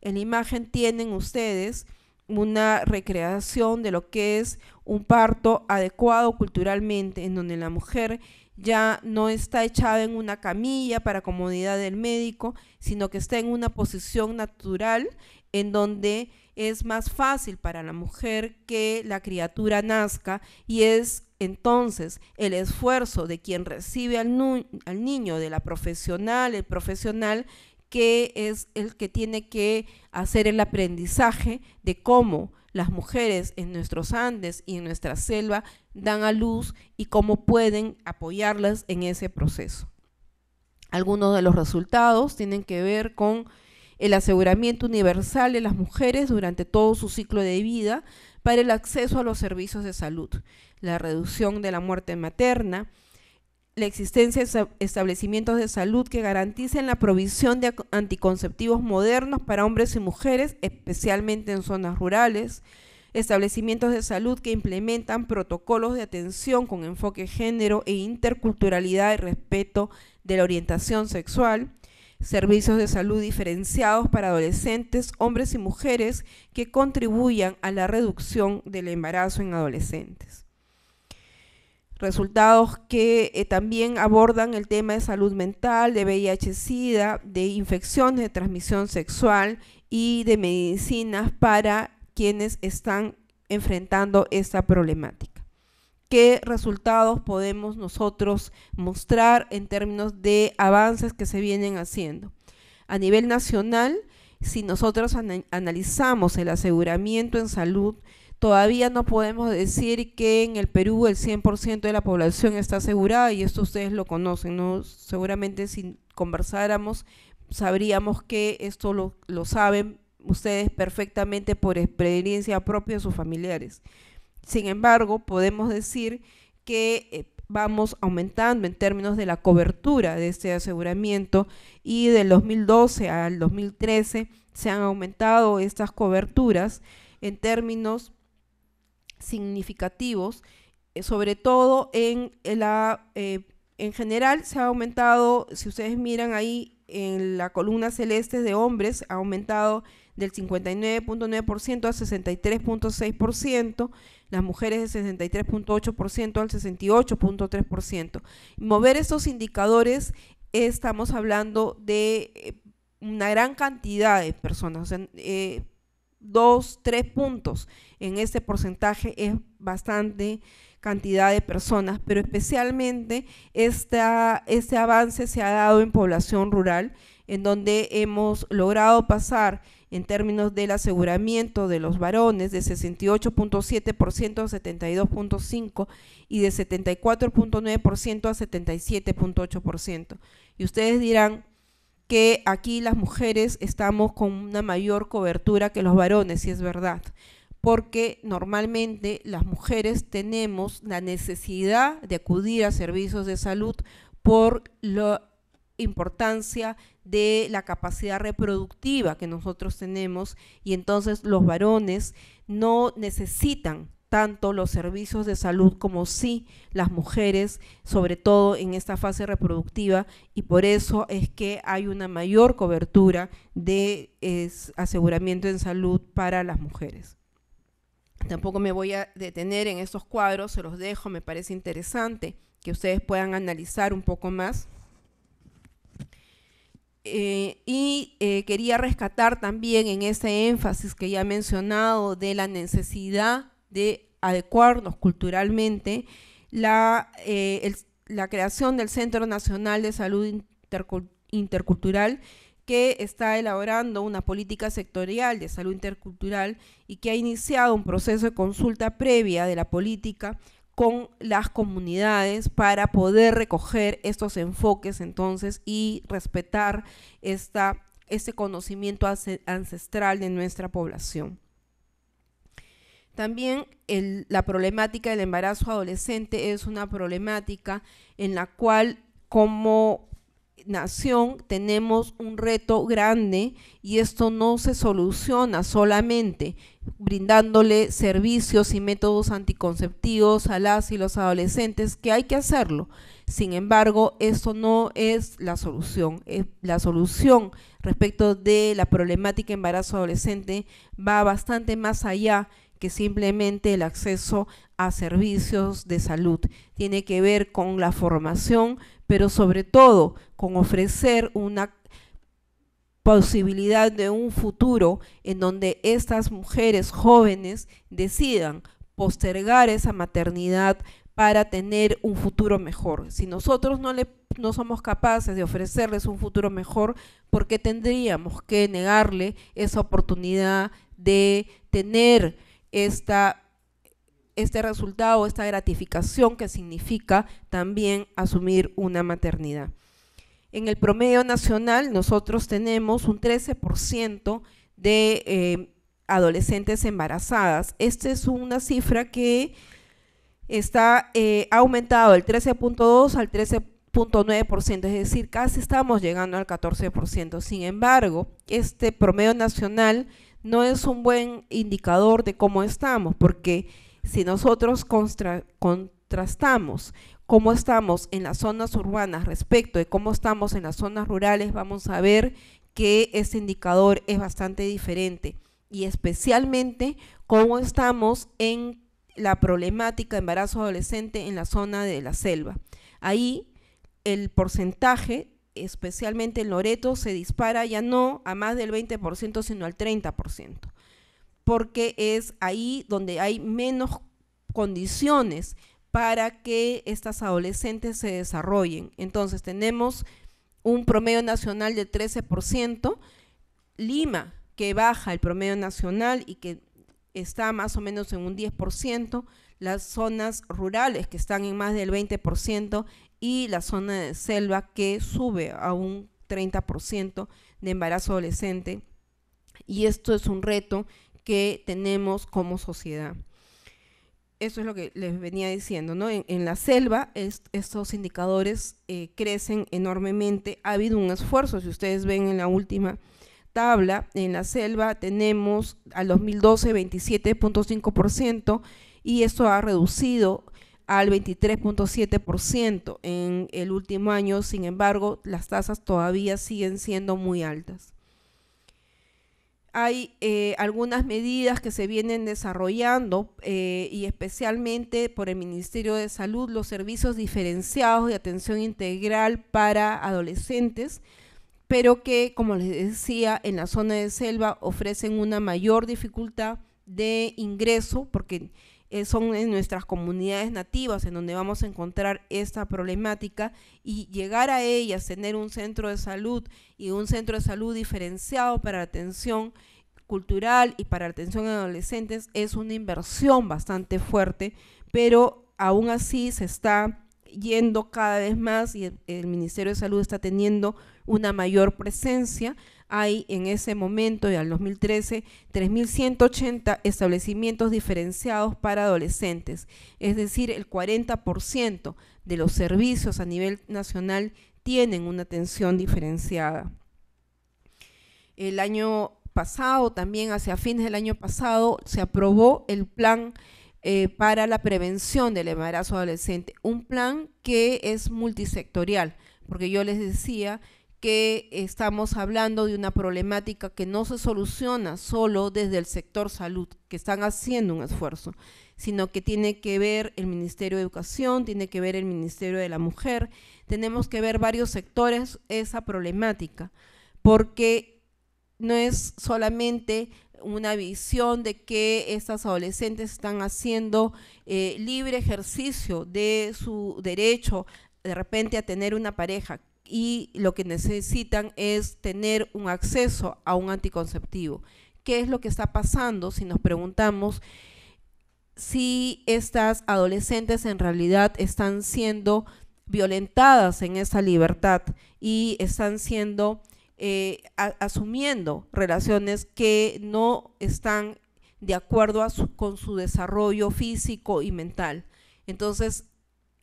C: En la imagen tienen ustedes una recreación de lo que es un parto adecuado culturalmente, en donde la mujer ya no está echada en una camilla para comodidad del médico, sino que está en una posición natural en donde es más fácil para la mujer que la criatura nazca y es entonces el esfuerzo de quien recibe al, al niño, de la profesional, el profesional que es el que tiene que hacer el aprendizaje de cómo las mujeres en nuestros Andes y en nuestra selva dan a luz y cómo pueden apoyarlas en ese proceso. Algunos de los resultados tienen que ver con el aseguramiento universal de las mujeres durante todo su ciclo de vida para el acceso a los servicios de salud, la reducción de la muerte materna, la existencia de establecimientos de salud que garanticen la provisión de anticonceptivos modernos para hombres y mujeres, especialmente en zonas rurales, establecimientos de salud que implementan protocolos de atención con enfoque género e interculturalidad y respeto de la orientación sexual, servicios de salud diferenciados para adolescentes, hombres y mujeres que contribuyan a la reducción del embarazo en adolescentes resultados que eh, también abordan el tema de salud mental, de VIH-Sida, de infecciones de transmisión sexual y de medicinas para quienes están enfrentando esta problemática. ¿Qué resultados podemos nosotros mostrar en términos de avances que se vienen haciendo? A nivel nacional, si nosotros analizamos el aseguramiento en salud, Todavía no podemos decir que en el Perú el 100% de la población está asegurada y esto ustedes lo conocen, ¿no? Seguramente si conversáramos sabríamos que esto lo, saben ustedes perfectamente por experiencia propia de sus familiares. Sin embargo, podemos decir que eh, vamos aumentando en términos de la cobertura de este aseguramiento y del 2012 al 2013 se han aumentado estas coberturas en términos significativos, eh, sobre todo en eh, la... Eh, en general se ha aumentado, si ustedes miran ahí en la columna celeste de hombres, ha aumentado del 59.9% al 63.6%, las mujeres del 63.8% al 68.3%. Mover estos indicadores, estamos hablando de una gran cantidad de personas, dos, tres puntos en este porcentaje es bastante cantidad de personas, pero especialmente este avance se ha dado en población rural, en donde hemos logrado pasar en términos del aseguramiento de los varones de 68.7% a 72.5% y de 74.9% a 77.8%. Y ustedes dirán, que aquí las mujeres estamos con una mayor cobertura que los varones, si es verdad, porque normalmente las mujeres tenemos la necesidad de acudir a servicios de salud por la importancia de la capacidad reproductiva que nosotros tenemos y entonces los varones no necesitan tanto los servicios de salud como sí las mujeres, sobre todo en esta fase reproductiva, y por eso es que hay una mayor cobertura de aseguramiento en salud para las mujeres. Tampoco me voy a detener en estos cuadros, se los dejo, me parece interesante que ustedes puedan analizar un poco más. Eh, y eh, quería rescatar también en ese énfasis que ya he mencionado de la necesidad de adecuarnos culturalmente, eh, la, creación del Centro Nacional de Salud Intercultural que está elaborando una política sectorial de salud intercultural y que ha iniciado un proceso de consulta previa de la política con las comunidades para poder recoger estos enfoques entonces y respetar esta, este conocimiento ancestral de nuestra población. También la problemática del embarazo adolescente es una problemática en la cual como nación tenemos un reto grande y esto no se soluciona solamente brindándole servicios y métodos anticonceptivos a las y los adolescentes, que hay que hacerlo. Sin embargo, esto no es la solución. Eh, la solución respecto de la problemática embarazo adolescente va bastante más allá que simplemente el acceso a servicios de salud. Tiene que ver con la formación, pero sobre todo con ofrecer una posibilidad de un futuro en donde estas mujeres jóvenes decidan postergar esa maternidad para tener un futuro mejor. Si nosotros no, le, somos capaces de ofrecerles un futuro mejor, ¿por qué tendríamos que negarle esa oportunidad de tener esta, este resultado, esta gratificación que significa también asumir una maternidad. En el promedio nacional nosotros tenemos un 13% de eh, adolescentes embarazadas. Esta es una cifra que está eh, aumentado del 13.2 al 13.9%, es decir, casi estamos llegando al 14%. Sin embargo, este promedio nacional no es un buen indicador de cómo estamos, porque si nosotros contrastamos cómo estamos en las zonas urbanas respecto de cómo estamos en las zonas rurales, vamos a ver que ese indicador es bastante diferente y especialmente cómo estamos en la problemática de embarazo adolescente en la zona de la selva. Ahí el porcentaje especialmente en Loreto, se dispara ya no a más del 20%, sino al 30%, porque es ahí donde hay menos condiciones para que estas adolescentes se desarrollen. Entonces tenemos un promedio nacional de 13%, Lima, que baja el promedio nacional y que está más o menos en un 10%, las zonas rurales que están en más del 20% y la zona de selva que sube a un 30% de embarazo adolescente. Y esto es un reto que tenemos como sociedad. Eso es lo que les venía diciendo, ¿no? En, la selva estos indicadores eh, crecen enormemente. Ha habido un esfuerzo, si ustedes ven en la última tabla, en la selva tenemos al 2012 27.5% y esto ha reducido al 23.7% en el último año. Sin embargo, las tasas todavía siguen siendo muy altas. Hay eh, algunas medidas que se vienen desarrollando eh, y especialmente por el Ministerio de Salud los servicios diferenciados de atención integral para adolescentes, pero que, como les decía, en la zona de selva ofrecen una mayor dificultad de ingreso porque eh, son en nuestras comunidades nativas en donde vamos a encontrar esta problemática y llegar a ellas, tener un centro de salud y un centro de salud diferenciado para atención cultural y para atención a adolescentes es una inversión bastante fuerte, pero aún así se está yendo cada vez más y el Ministerio de Salud está teniendo una mayor presencia hay en ese momento, y el 2013, 3.180 establecimientos diferenciados para adolescentes, es decir, el 40% de los servicios a nivel nacional tienen una atención diferenciada. El año pasado, también hacia fines del año pasado, se aprobó el plan eh, para la prevención del embarazo adolescente, un plan que es multisectorial, porque yo les decía que estamos hablando de una problemática que no se soluciona solo desde el sector salud, que están haciendo un esfuerzo, sino que tiene que ver el Ministerio de Educación, tiene que ver el Ministerio de la Mujer, tenemos que ver varios sectores esa problemática, porque no es solamente una visión de que estas adolescentes están haciendo eh, libre ejercicio de su derecho de repente a tener una pareja, y lo que necesitan es tener un acceso a un anticonceptivo. ¿Qué es lo que está pasando si nos preguntamos si estas adolescentes en realidad están siendo violentadas en esa libertad y están siendo eh, asumiendo relaciones que no están de acuerdo con su desarrollo físico y mental. Entonces,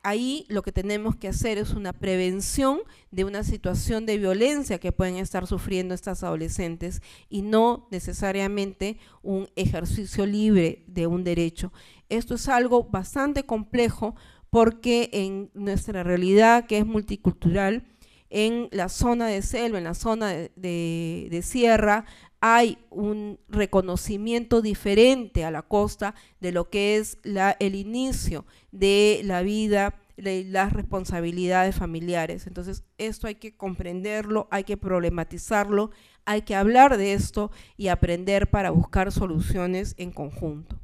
C: ahí lo que tenemos que hacer es una prevención de una situación de violencia que pueden estar sufriendo estas adolescentes y no necesariamente un ejercicio libre de un derecho. Esto es algo bastante complejo porque en nuestra realidad que es multicultural, en la zona de selva, en la zona de, sierra, hay un reconocimiento diferente a la costa de lo que es el inicio de la vida las responsabilidades familiares. Entonces, esto hay que comprenderlo, hay que problematizarlo, hay que hablar de esto y aprender para buscar soluciones en conjunto.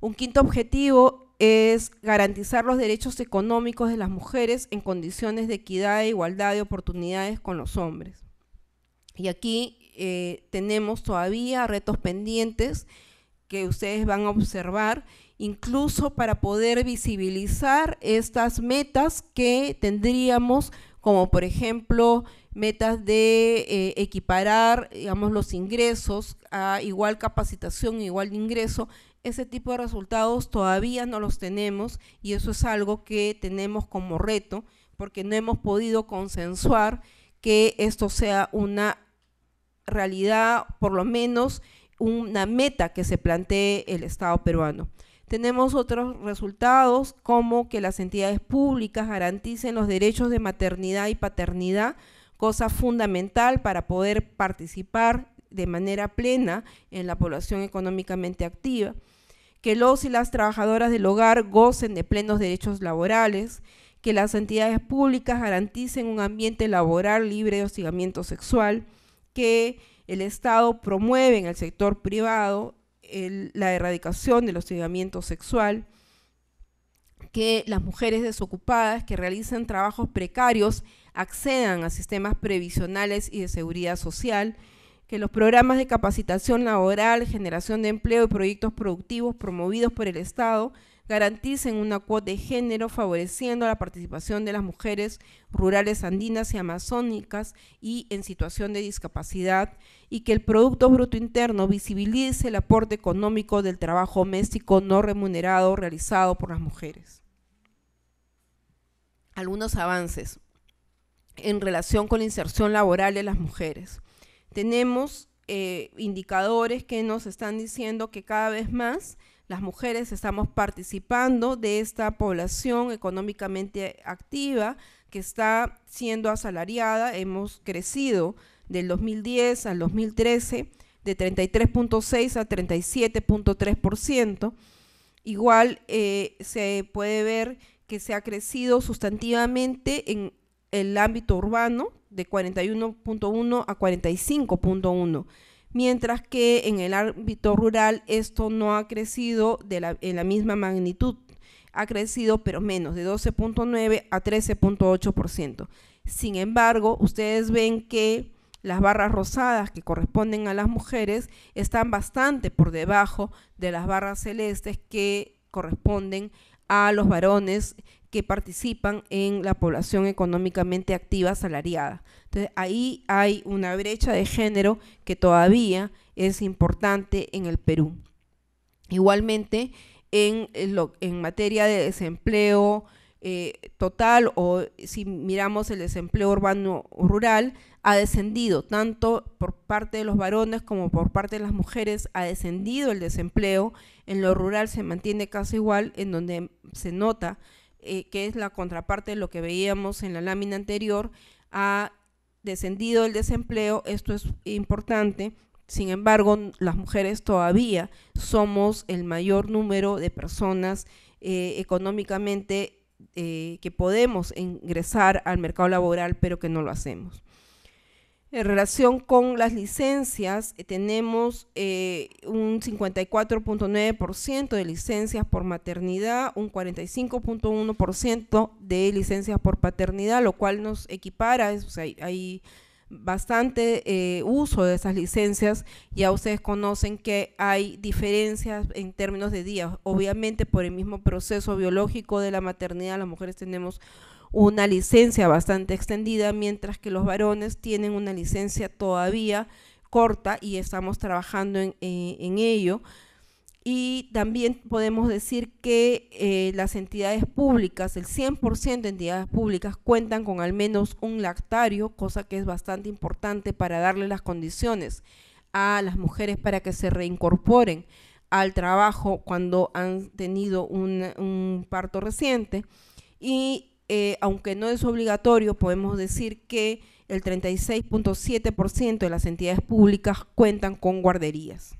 C: Un quinto objetivo es garantizar los derechos económicos de las mujeres en condiciones de equidad e igualdad de oportunidades con los hombres. Y aquí eh, tenemos todavía retos pendientes que ustedes van a observar, incluso para poder visibilizar estas metas que tendríamos, como por ejemplo metas de eh, equiparar, digamos, los ingresos a igual capacitación, igual ingreso ese tipo de resultados todavía no los tenemos y eso es algo que tenemos como reto porque no hemos podido consensuar que esto sea una realidad, por lo menos una meta que se plantee el Estado peruano. Tenemos otros resultados como que las entidades públicas garanticen los derechos de maternidad y paternidad, cosa fundamental para poder participar de manera plena en la población económicamente activa que los y las trabajadoras del hogar gocen de plenos derechos laborales, que las entidades públicas garanticen un ambiente laboral libre de hostigamiento sexual, que el Estado promueve en el sector privado la erradicación del hostigamiento sexual, que las mujeres desocupadas que realizan trabajos precarios accedan a sistemas previsionales y de seguridad social, que los programas de capacitación laboral, generación de empleo y proyectos productivos promovidos por el Estado garanticen una cuota de género favoreciendo la participación de las mujeres rurales andinas y amazónicas y en situación de discapacidad y que el Producto Bruto Interno visibilice el aporte económico del trabajo doméstico no remunerado realizado por las mujeres. Algunos avances en relación con la inserción laboral de las mujeres tenemos eh, indicadores que nos están diciendo que cada vez más las mujeres estamos participando de esta población económicamente activa que está siendo asalariada. Hemos crecido del 2010 al 2013 de 33.6 a 37.3%. Igual eh, se puede ver que se ha crecido sustantivamente en el ámbito urbano, de 41.1 a 45.1, mientras que en el ámbito rural esto no ha crecido de la, en la misma magnitud, ha crecido pero menos, de 12.9 a 13.8%. Sin embargo, ustedes ven que las barras rosadas que corresponden a las mujeres están bastante por debajo de las barras celestes que corresponden a los varones que participan en la población económicamente activa asalariada. Entonces, ahí hay una brecha de género que todavía es importante en el Perú. Igualmente, en, eh, en materia de desempleo, eh, total o si miramos el desempleo urbano o rural, ha descendido, tanto por parte de los varones como por parte de las mujeres, ha descendido el desempleo, en lo rural se mantiene casi igual, en donde se nota eh, que es la contraparte de lo que veíamos en la lámina anterior, ha descendido el desempleo, esto es importante, sin embargo, las mujeres todavía somos el mayor número de personas eh, económicamente eh, que podemos ingresar al mercado laboral, pero que no lo hacemos. En relación con las licencias, eh, tenemos eh, un 54.9% de licencias por maternidad, un 45.1% de licencias por paternidad, lo cual nos equipara, o sea, hay, bastante eh, uso de esas licencias. Ya ustedes conocen que hay diferencias en términos de días. Obviamente por el mismo proceso biológico de la maternidad las mujeres tenemos una licencia bastante extendida, mientras que los varones tienen una licencia todavía corta y estamos trabajando en eh, ello. Y también podemos decir que eh, las entidades públicas, el 100% de entidades públicas cuentan con al menos un lactario, cosa que es bastante importante para darle las condiciones a las mujeres para que se reincorporen al trabajo cuando han tenido un, parto reciente. Y eh, aunque no es obligatorio, podemos decir que el 36.7% de las entidades públicas cuentan con guarderías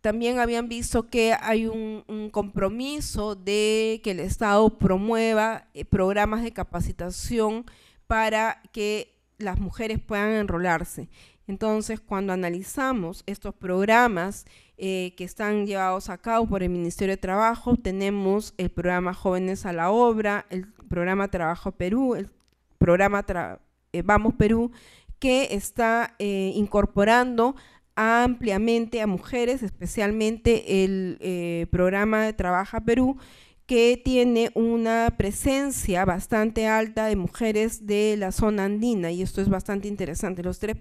C: también habían visto que hay un, compromiso de que el Estado promueva eh, programas de capacitación para que las mujeres puedan enrolarse. Entonces, cuando analizamos estos programas eh, que están llevados a cabo por el Ministerio de Trabajo, tenemos el programa Jóvenes a la Obra, el programa Trabajo Perú, el programa eh, Vamos Perú, que está incorporando ampliamente a mujeres, especialmente el eh, programa de Trabaja Perú, que tiene una presencia bastante alta de mujeres de la zona andina y esto es bastante interesante. Los tres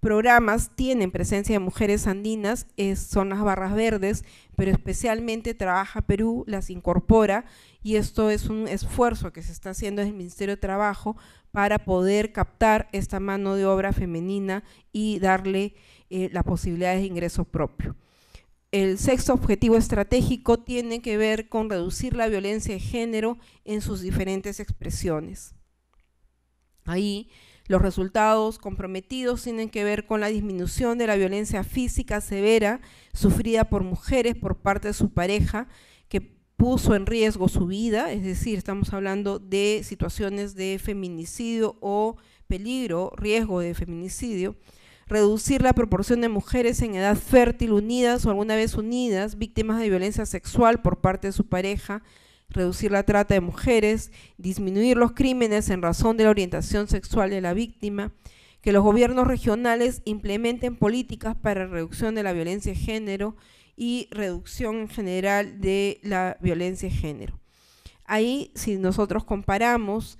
C: programas tienen presencia de mujeres andinas, son las barras verdes, pero especialmente Trabaja Perú las incorpora y esto es un esfuerzo que se está haciendo en el Ministerio de Trabajo para poder captar esta mano de obra femenina y darle eh, la posibilidad de ingreso propio. El sexto objetivo estratégico tiene que ver con reducir la violencia de género en sus diferentes expresiones. Ahí los resultados comprometidos tienen que ver con la disminución de la violencia física severa sufrida por mujeres por parte de su pareja que puso en riesgo su vida, es decir, estamos hablando de situaciones de feminicidio o peligro, riesgo de feminicidio, reducir la proporción de mujeres en edad fértil unidas o alguna vez unidas, víctimas de violencia sexual por parte de su pareja, reducir la trata de mujeres, disminuir los crímenes en razón de la orientación sexual de la víctima, que los gobiernos regionales implementen políticas para reducción de la violencia de género y reducción en general de la violencia de género. Ahí, si nosotros comparamos,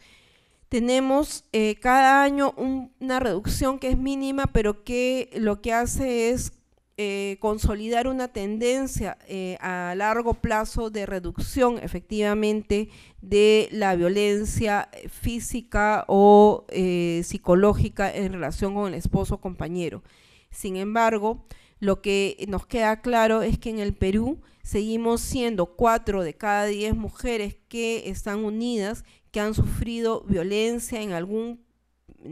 C: tenemos eh, cada año una reducción que es mínima, pero que lo que hace es eh, consolidar una tendencia eh, a largo plazo de reducción efectivamente de la violencia física o eh, psicológica en relación con el esposo o compañero. Sin embargo, lo que nos queda claro es que en el Perú seguimos siendo cuatro de cada diez mujeres que están unidas, que han sufrido violencia en alguna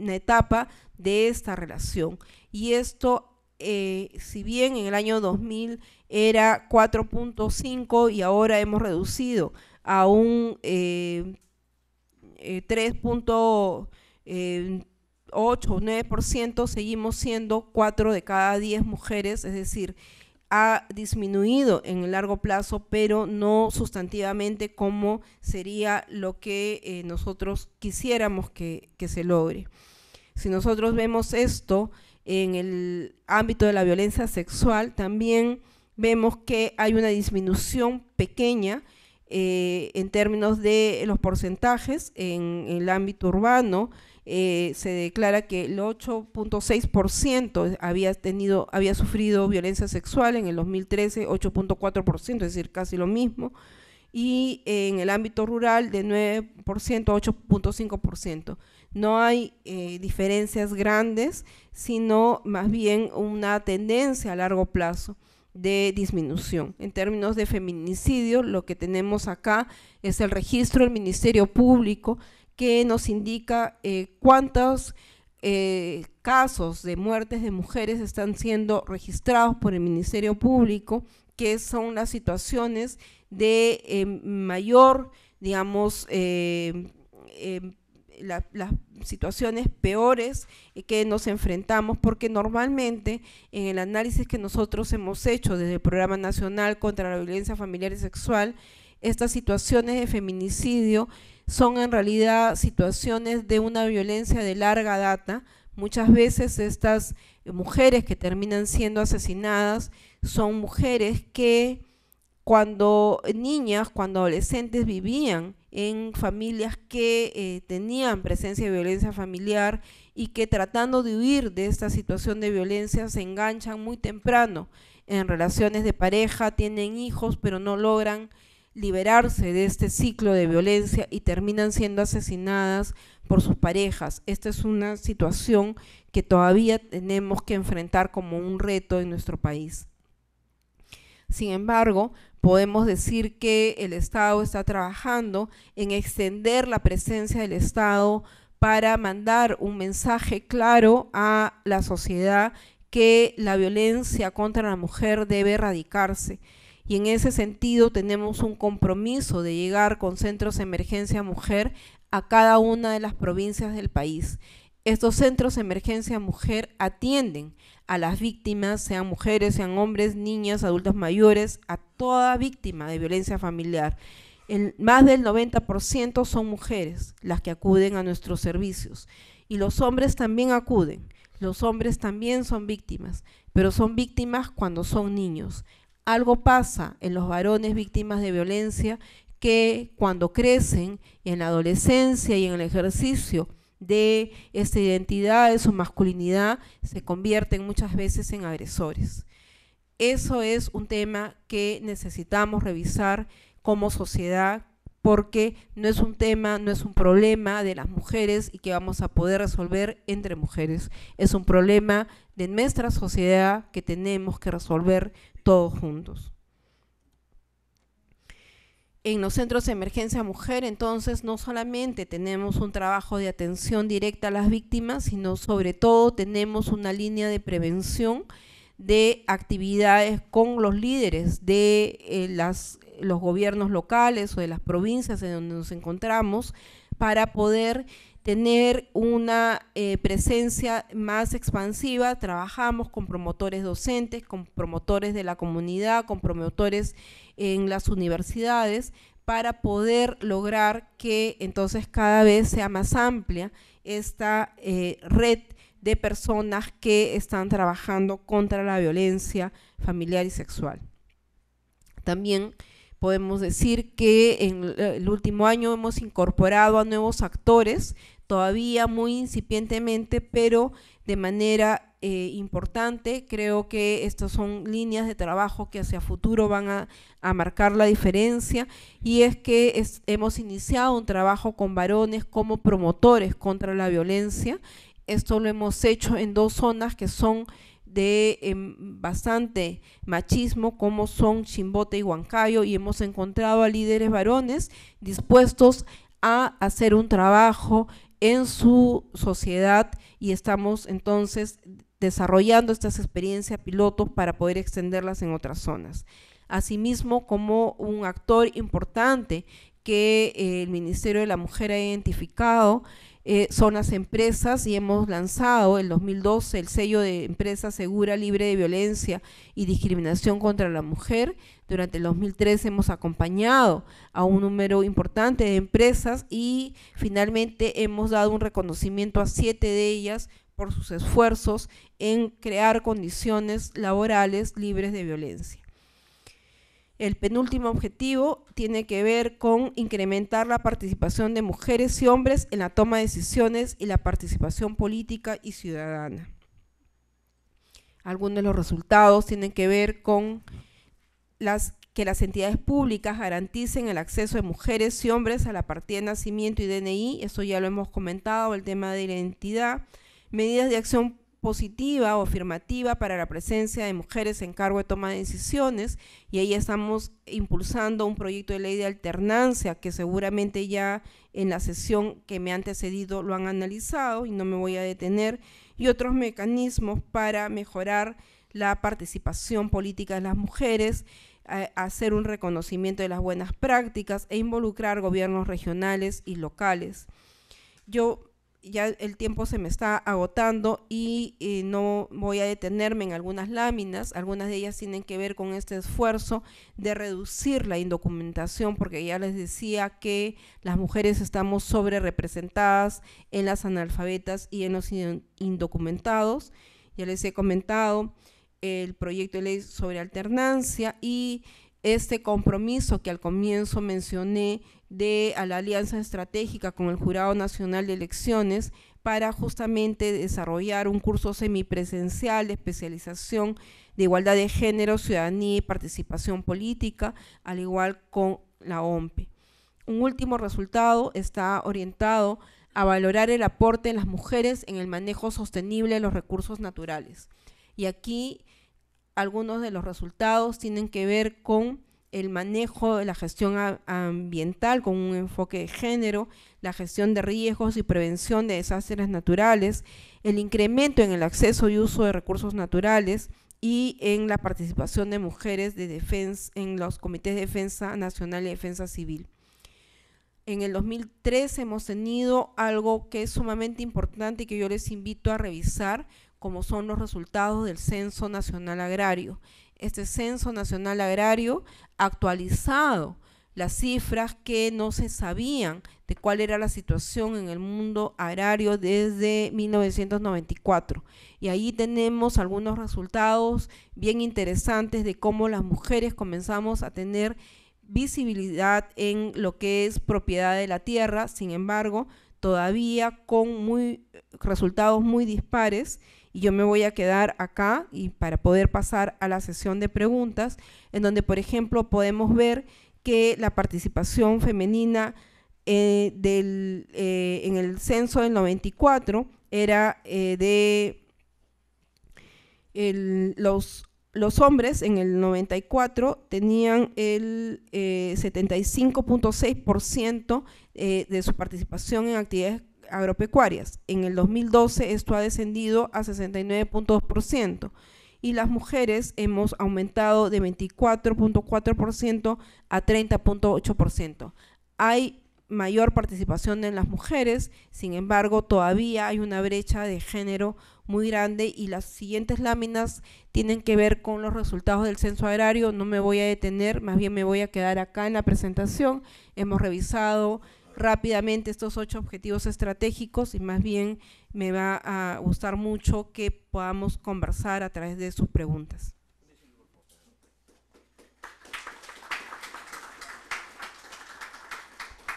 C: etapa de esta relación. Y esto eh, si bien en el año 2000 era 4.5 y ahora hemos reducido a un 3.8 o 9%, seguimos siendo 4 de cada 10 mujeres, es decir, ha disminuido en el largo plazo, pero no sustantivamente como sería lo que eh, nosotros quisiéramos que se logre. Si nosotros vemos esto, en el ámbito de la violencia sexual, también vemos que hay una disminución pequeña eh, en términos de los porcentajes en, el ámbito urbano. Eh, se declara que el 8.6% había tenido, había sufrido violencia sexual en el 2013, 8.4%, es decir, casi lo mismo, y en el ámbito rural de 9% a 8.5%. No hay eh, diferencias grandes, sino más bien una tendencia a largo plazo de disminución. En términos de feminicidio, lo que tenemos acá es el registro del Ministerio Público que nos indica eh, cuántos eh, casos de muertes de mujeres están siendo registrados por el Ministerio Público, que son las situaciones de mayor, digamos, em, las situaciones peores eh, que nos enfrentamos, porque normalmente en el análisis que nosotros hemos hecho desde el Programa Nacional contra la Violencia Familiar y Sexual, estas situaciones de feminicidio son en realidad situaciones de una violencia de larga data. Muchas veces estas mujeres que terminan siendo asesinadas son mujeres que cuando niñas, cuando adolescentes vivían en familias que eh, tenían presencia de violencia familiar y que tratando de huir de esta situación de violencia se enganchan muy temprano en relaciones de pareja, tienen hijos, pero no logran liberarse de este ciclo de violencia y terminan siendo asesinadas por sus parejas. Esta es una situación que todavía tenemos que enfrentar como un reto en nuestro país. Sin embargo, podemos decir que el Estado está trabajando en extender la presencia del Estado para mandar un mensaje claro a la sociedad que la violencia contra la mujer debe erradicarse. Y en ese sentido tenemos un compromiso de llegar con centros de emergencia mujer a cada una de las provincias del país. Estos centros de emergencia mujer atienden a las víctimas, sean mujeres, sean hombres, niñas, adultos mayores, a toda víctima de violencia familiar. más del 90% son mujeres las que acuden a nuestros servicios y los hombres también acuden. Los hombres también son víctimas, pero son víctimas cuando son niños. Algo pasa en los varones víctimas de violencia que cuando crecen en la adolescencia y en el ejercicio de esta identidad, de su masculinidad, se convierten muchas veces en agresores. Eso es un tema que necesitamos revisar como sociedad porque no es un tema, no es un problema de las mujeres y que vamos a poder resolver entre mujeres. Es un problema de nuestra sociedad que tenemos que resolver todos juntos. En los centros de emergencia mujer, entonces, no solamente tenemos un trabajo de atención directa a las víctimas, sino sobre todo tenemos una línea de prevención de actividades con los líderes de eh, las, los gobiernos locales o de las provincias en donde nos encontramos para poder tener una eh, presencia más expansiva. Trabajamos con promotores docentes, con promotores de la comunidad, con promotores en las universidades para poder lograr que entonces cada vez sea más amplia esta eh, red de personas que están trabajando contra la violencia familiar y sexual. También podemos decir que en eh, el último año hemos incorporado a nuevos actores todavía muy incipientemente, pero de manera eh, importante. Creo que estas son líneas de trabajo que hacia futuro van a, marcar la diferencia y es que hemos iniciado un trabajo con varones como promotores contra la violencia. Esto lo hemos hecho en dos zonas que son de em, bastante machismo como son Chimbote y Huancayo y hemos encontrado a líderes varones dispuestos a hacer un trabajo en su sociedad y estamos entonces desarrollando estas experiencias piloto para poder extenderlas en otras zonas. Asimismo, como un actor importante que el Ministerio de la Mujer ha identificado, eh, son las empresas y hemos lanzado en 2012 el sello de empresa segura, libre de violencia y discriminación contra la mujer. Durante el 2013 hemos acompañado a un número importante de empresas y finalmente hemos dado un reconocimiento a siete de ellas por sus esfuerzos en crear condiciones laborales libres de violencia. El penúltimo objetivo tiene que ver con incrementar la participación de mujeres y hombres en la toma de decisiones y la participación política y ciudadana. Algunos de los resultados tienen que ver con que las entidades públicas garanticen el acceso de mujeres y hombres a la partida de nacimiento y DNI, eso ya lo hemos comentado, el tema de identidad, medidas de acción positiva o afirmativa para la presencia de mujeres en cargo de toma de decisiones y ahí estamos impulsando un proyecto de ley de alternancia que seguramente ya en la sesión que me han antecedido lo han analizado y no me voy a detener y otros mecanismos para mejorar la participación política de las mujeres hacer un reconocimiento de las buenas prácticas e involucrar gobiernos regionales y locales. Yo ya el tiempo se me está agotando y eh, no voy a detenerme en algunas láminas. Algunas de ellas tienen que ver con este esfuerzo de reducir la indocumentación, porque ya les decía que las mujeres estamos sobre representadas en las analfabetas y en los indocumentados. Ya les he comentado el proyecto de ley sobre alternancia y este compromiso que al comienzo mencioné de a la alianza estratégica con el Jurado Nacional de Elecciones para justamente desarrollar un curso semipresencial de especialización de igualdad de género, ciudadanía y participación política, al igual con la OMP. Un último resultado está orientado a valorar el aporte de las mujeres en el manejo sostenible de los recursos naturales. Y aquí algunos de los resultados tienen que ver con el manejo, de la gestión ambiental con un enfoque de género, la gestión de riesgos y prevención de desastres naturales, el incremento en el acceso y uso de recursos naturales y en la participación de mujeres de defensa, en los comités de defensa nacional y defensa civil. En el 2003 hemos tenido algo que es sumamente importante y que yo les invito a revisar, como son los resultados del Censo Nacional Agrario, este Censo Nacional Agrario actualizado las cifras que no se sabían de cuál era la situación en el mundo agrario desde 1994. Y ahí tenemos algunos resultados bien interesantes de cómo las mujeres comenzamos a tener visibilidad en lo que es propiedad de la tierra, sin embargo, todavía con muy, resultados muy dispares y yo me voy a quedar acá y para poder pasar a la sesión de preguntas, en donde, por ejemplo, podemos ver que la participación femenina eh, del, eh, en el censo del 94 era eh, de los, los hombres en el 94 tenían el 75.6% de su participación en actividades agropecuarias. En el 2012 esto ha descendido a 69.2% y las mujeres hemos aumentado de 24.4% a 30.8%. Hay mayor participación en las mujeres, sin embargo, todavía hay una brecha de género muy grande y las siguientes láminas tienen que ver con los resultados del censo agrario, no me voy a detener, más bien me voy a quedar acá en la presentación. Hemos revisado rápidamente estos ocho objetivos estratégicos y más bien me va a gustar mucho que podamos conversar a través de sus preguntas.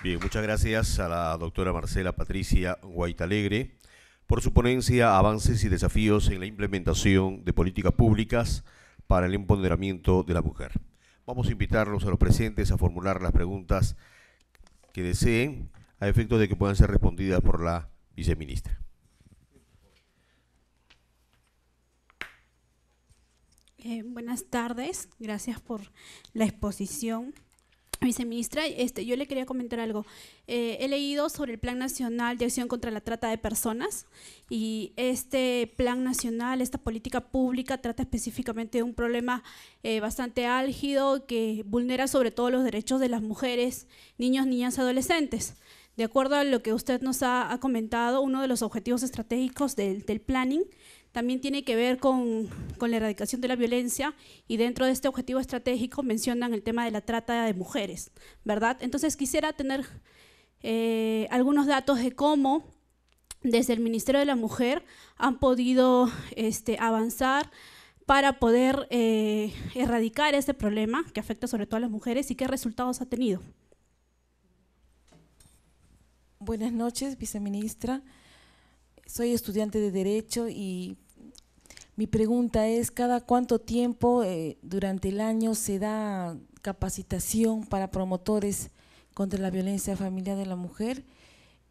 A: Bien, muchas gracias a la doctora Marcela Patricia Guaitalegre por su ponencia Avances y desafíos en la implementación de políticas públicas para el empoderamiento de la mujer. Vamos a invitarlos a los presentes a formular las preguntas que deseen a efecto de que puedan ser respondidas por la viceministra.
D: Eh,
C: buenas tardes, gracias por la exposición. Viceministra, este, yo le quería comentar algo. Eh, he leído sobre el Plan Nacional de Acción contra la Trata de Personas y este Plan Nacional, esta política pública trata específicamente de un problema eh, bastante álgido que vulnera sobre todo los derechos de las mujeres, niños, niñas, adolescentes. De acuerdo a lo que usted nos ha, comentado, uno de los objetivos estratégicos del, del planning también tiene que ver con, la erradicación de la violencia y dentro de este objetivo estratégico mencionan el tema de la trata de mujeres, ¿verdad? Entonces quisiera tener eh, algunos datos de cómo desde el Ministerio de la Mujer han podido este, avanzar para poder eh, erradicar este problema que afecta sobre todo a las mujeres y qué resultados ha tenido. Buenas noches, viceministra. Soy estudiante de Derecho y mi pregunta es, ¿cada cuánto tiempo eh, durante el año se da capacitación para promotores contra la violencia familiar de la mujer?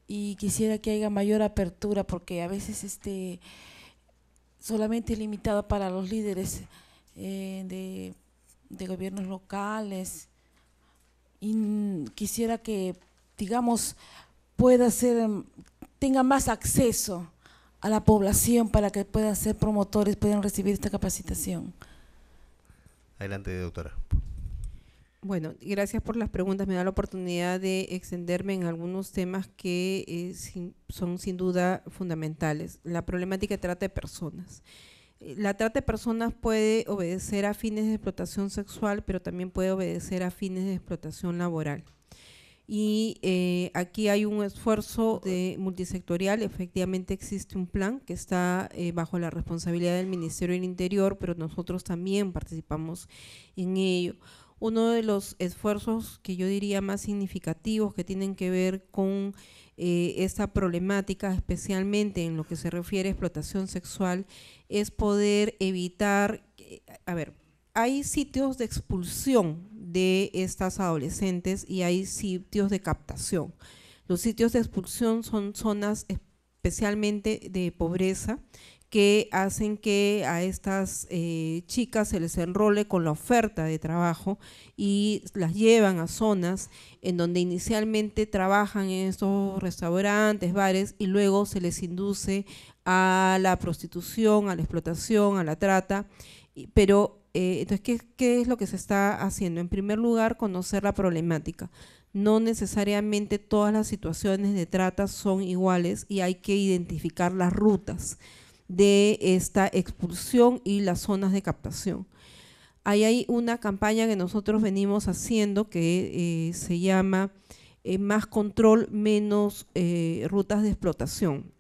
C: Y quisiera que haya mayor apertura porque a veces este solamente limitada para los líderes eh, de, de gobiernos locales. Y quisiera que, digamos, pueda ser, tenga más acceso a la población para que puedan ser promotores, puedan recibir esta capacitación.
A: Adelante, doctora.
C: Bueno, gracias por las preguntas. Me da la oportunidad de extenderme en algunos temas que eh, son sin duda fundamentales. La problemática trata de personas. Eh, la trata de personas puede obedecer a fines de explotación sexual, pero también puede obedecer a fines de explotación laboral y eh, aquí hay un esfuerzo de multisectorial, efectivamente existe un plan que está eh, bajo la responsabilidad del Ministerio del Interior, pero nosotros también participamos en ello. Uno de los esfuerzos que yo diría más significativos que tienen que ver con eh, esta problemática, especialmente en lo que se refiere a explotación sexual, es poder evitar, a ver, hay sitios de expulsión de estas adolescentes y hay sitios de captación. Los sitios de expulsión son zonas especialmente de pobreza que hacen que a estas eh, chicas se les enrole con la oferta de trabajo y las llevan a zonas en donde inicialmente trabajan en estos restaurantes, bares y luego se les induce a la prostitución, a la explotación, a la trata, pero eh, entonces, ¿qué, es lo que se está haciendo? En primer lugar, conocer la problemática. No necesariamente todas las situaciones de trata son iguales y hay que identificar las rutas de esta expulsión y las zonas de captación. Ahí hay una campaña que nosotros venimos haciendo que eh, se llama eh, Más control, menos rutas de explotación,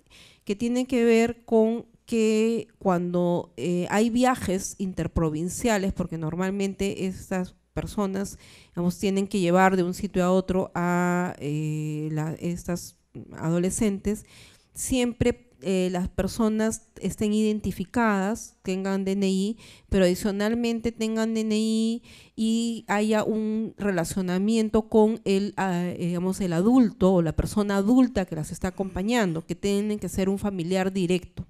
C: que tiene que ver con que cuando eh, hay viajes interprovinciales, porque normalmente estas personas digamos, tienen que llevar de un sitio a otro a eh, estas adolescentes, siempre eh, las personas estén identificadas, tengan DNI, pero adicionalmente tengan DNI y haya un relacionamiento con el, ah, digamos, el adulto o la persona adulta que las está acompañando, que tienen que ser un familiar directo.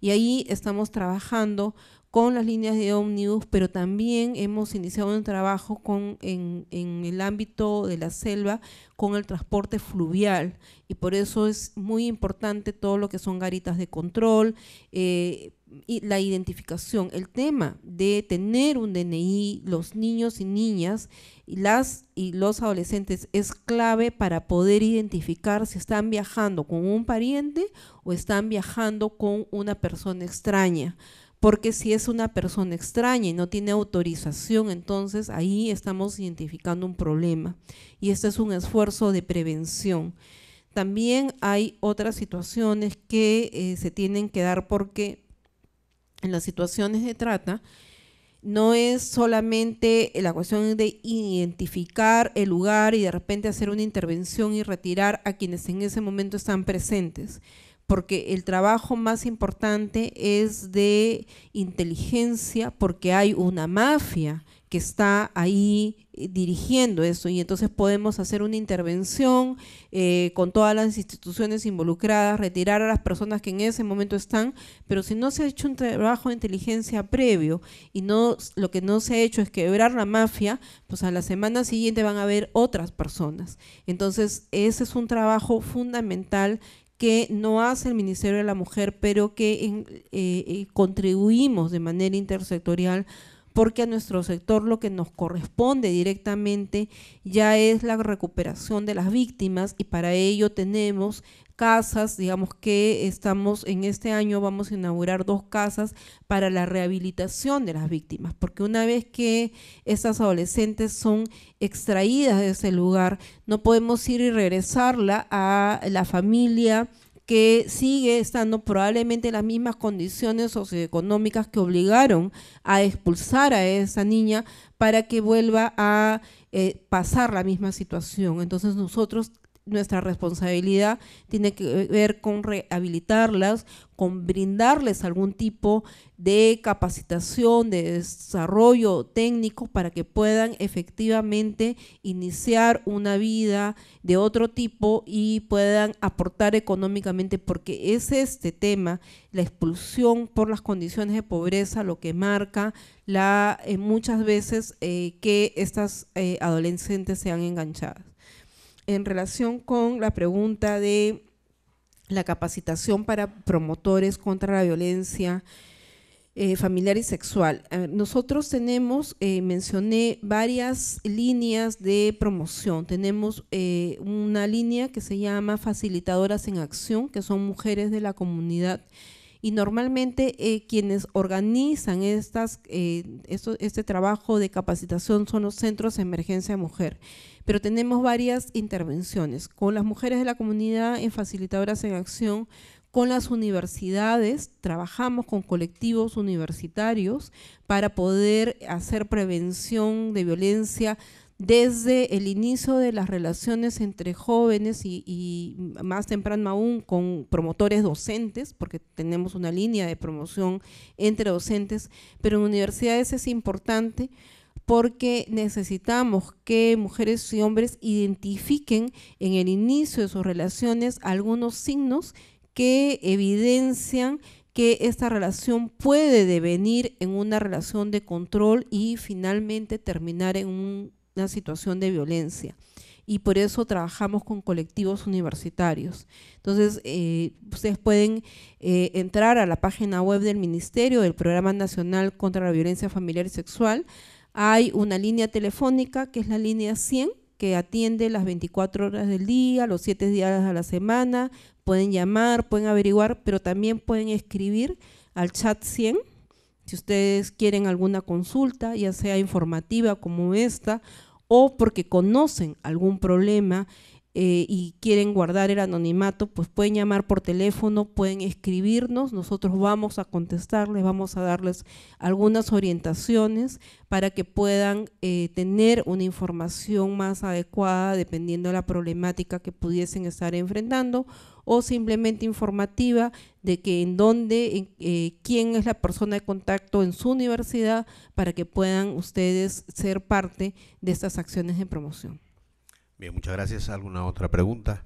C: Y ahí estamos trabajando con las líneas de ómnibus, pero también hemos iniciado un trabajo con, en, el ámbito de la selva con el transporte fluvial y por eso es muy importante todo lo que son garitas de control, eh, la identificación, el tema de tener un DNI, los niños y niñas y las y los adolescentes es clave para poder identificar si están viajando con un pariente o están viajando con una persona extraña. Porque si es una persona extraña y no tiene autorización, entonces ahí estamos identificando un problema. Y este es un esfuerzo de prevención. También hay otras situaciones que eh, se tienen que dar porque en las situaciones de trata, no es solamente la cuestión de identificar el lugar y de repente hacer una intervención y retirar a quienes en ese momento están presentes, porque el trabajo más importante es de inteligencia, porque hay una mafia que está ahí eh, dirigiendo eso, y entonces podemos hacer una intervención eh, con todas las instituciones involucradas, retirar a las personas que en ese momento están, pero si no se ha hecho un trabajo de inteligencia previo y no lo que no se ha hecho es quebrar la mafia, pues a la semana siguiente van a haber otras personas. Entonces ese es un trabajo fundamental que no hace el Ministerio de la Mujer, pero que eh, contribuimos de manera intersectorial porque a nuestro sector lo que nos corresponde directamente ya es la recuperación de las víctimas y para ello tenemos casas, digamos que estamos en este año vamos a inaugurar dos casas para la rehabilitación de las víctimas, porque una vez que esas adolescentes son extraídas de ese lugar, no podemos ir y regresarla a la familia que sigue estando probablemente en las mismas condiciones socioeconómicas que obligaron a expulsar a esa niña para que vuelva a eh, pasar la misma situación. Entonces nosotros nuestra responsabilidad tiene que ver con rehabilitarlas, con brindarles algún tipo de capacitación, de desarrollo técnico para que puedan efectivamente iniciar una vida de otro tipo y puedan aportar económicamente, porque es este tema, la expulsión por las condiciones de pobreza, lo que marca eh, muchas veces eh, que estas eh, adolescentes sean enganchadas en relación con la pregunta de la capacitación para promotores contra la violencia eh, familiar y sexual. nosotros tenemos, eh, mencioné, varias líneas de promoción. Tenemos eh, una línea que se llama Facilitadoras en Acción, que son mujeres de la comunidad. Y normalmente quienes organizan estas, este trabajo de capacitación son los centros de emergencia de mujer. Pero tenemos varias intervenciones con las mujeres de la comunidad en Facilitadoras en Acción, con las universidades, trabajamos con colectivos universitarios para poder hacer prevención de violencia desde el inicio de las relaciones entre jóvenes y, más temprano aún con promotores docentes, porque tenemos una línea de promoción entre docentes, pero en universidades es importante porque necesitamos que mujeres y hombres identifiquen en el inicio de sus relaciones algunos signos que evidencian que esta relación puede devenir en una relación de control y finalmente terminar en una situación de violencia. Y por eso trabajamos con colectivos universitarios. Entonces, eh, ustedes pueden eh, entrar a la página web del Ministerio del Programa Nacional contra la Violencia Familiar y Sexual. Hay una línea telefónica que es la línea 100 que atiende las 24 horas del día, los 7 días a la semana. Pueden llamar, pueden averiguar, pero también pueden escribir al chat 100 si ustedes quieren alguna consulta, ya sea informativa como esta, o porque conocen algún problema eh, y quieren guardar el anonimato, pues pueden llamar por teléfono, pueden escribirnos, nosotros vamos a contestarles, vamos a darles algunas orientaciones para que puedan eh, tener una información más adecuada dependiendo de la problemática que pudiesen estar enfrentando o simplemente informativa de que en dónde, eh, quién es la persona de contacto en su universidad para que puedan ustedes ser parte de estas acciones de promoción.
A: Bien, muchas gracias. ¿Alguna otra pregunta?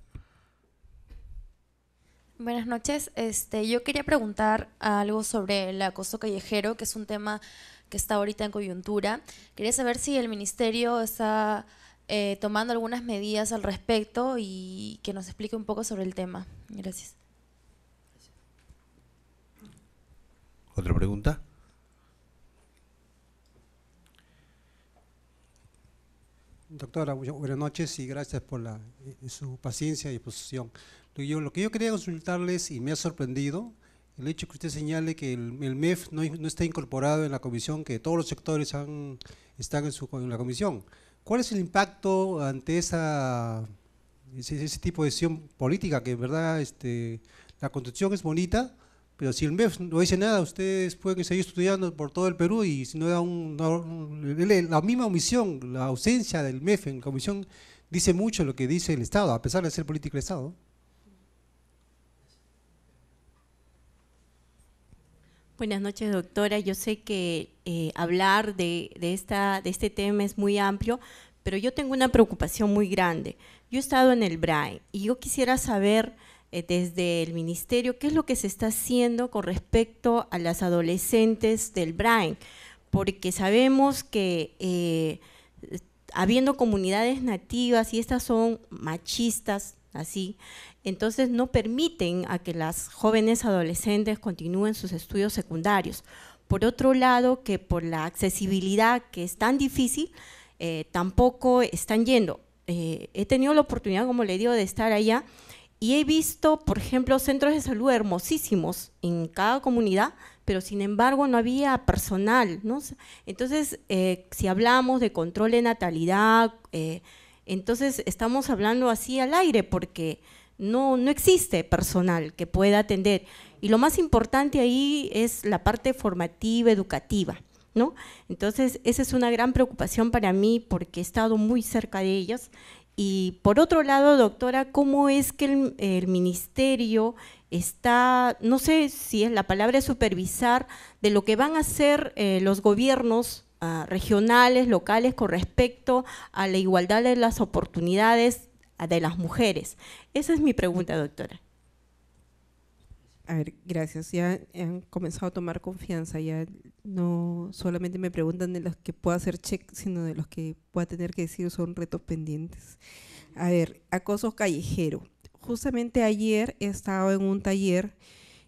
E: Buenas noches. Este, yo quería preguntar algo sobre el acoso callejero, que es un tema que está ahorita en coyuntura. Quería saber si el ministerio está eh, tomando algunas medidas al respecto y que nos explique un poco sobre el tema. Gracias.
A: ¿Otra pregunta? Doctora, buenas noches y gracias por eh, su paciencia y exposición. Lo que, yo, quería consultarles y me ha sorprendido el hecho que usted señale que el, MEF no, está incorporado en la comisión, que todos los sectores han, están en, su, la comisión. ¿Cuál es el impacto ante esa, ese, tipo de decisión política que en verdad este, la construcción es bonita, pero si el MEF no dice nada, ustedes pueden seguir estudiando por todo el Perú y si no da un, la misma omisión, la ausencia del MEF en la comisión dice mucho lo que dice el Estado, a pesar de ser político del Estado.
D: Buenas noches, doctora. Yo sé que eh, hablar de, esta, de este tema es muy amplio, pero yo tengo una preocupación muy grande. Yo he estado en el BRAE y yo quisiera saber eh, desde el ministerio, qué es lo que se está haciendo con respecto a las adolescentes del Brain, porque sabemos que eh, habiendo comunidades nativas y estas son machistas, así, entonces no permiten a que las jóvenes adolescentes continúen sus estudios secundarios. Por otro lado, que por la accesibilidad que es tan difícil, eh, tampoco están yendo. he tenido la oportunidad, como le digo, de estar allá y he visto, por ejemplo, centros de salud hermosísimos en cada comunidad, pero sin embargo no había personal. ¿no? Entonces, eh, si hablamos de control de natalidad, eh, entonces estamos hablando así al aire porque no, no existe personal que pueda atender. Y lo más importante ahí es la parte formativa, educativa. ¿No? Entonces, esa es una gran preocupación para mí porque he estado muy cerca de ellas y por otro lado, doctora, ¿cómo es que el, ministerio está, no sé si es la palabra supervisar, de lo que van a hacer eh, los gobiernos ah, regionales, locales, con respecto a la igualdad de las oportunidades ah, de las mujeres? Esa es mi pregunta, doctora a ver, gracias.
C: Ya han comenzado a tomar confianza. Ya no solamente me preguntan de los que puedo hacer check, sino de los que pueda tener que decir son retos pendientes. A ver, acoso callejero. Justamente ayer he estado en un taller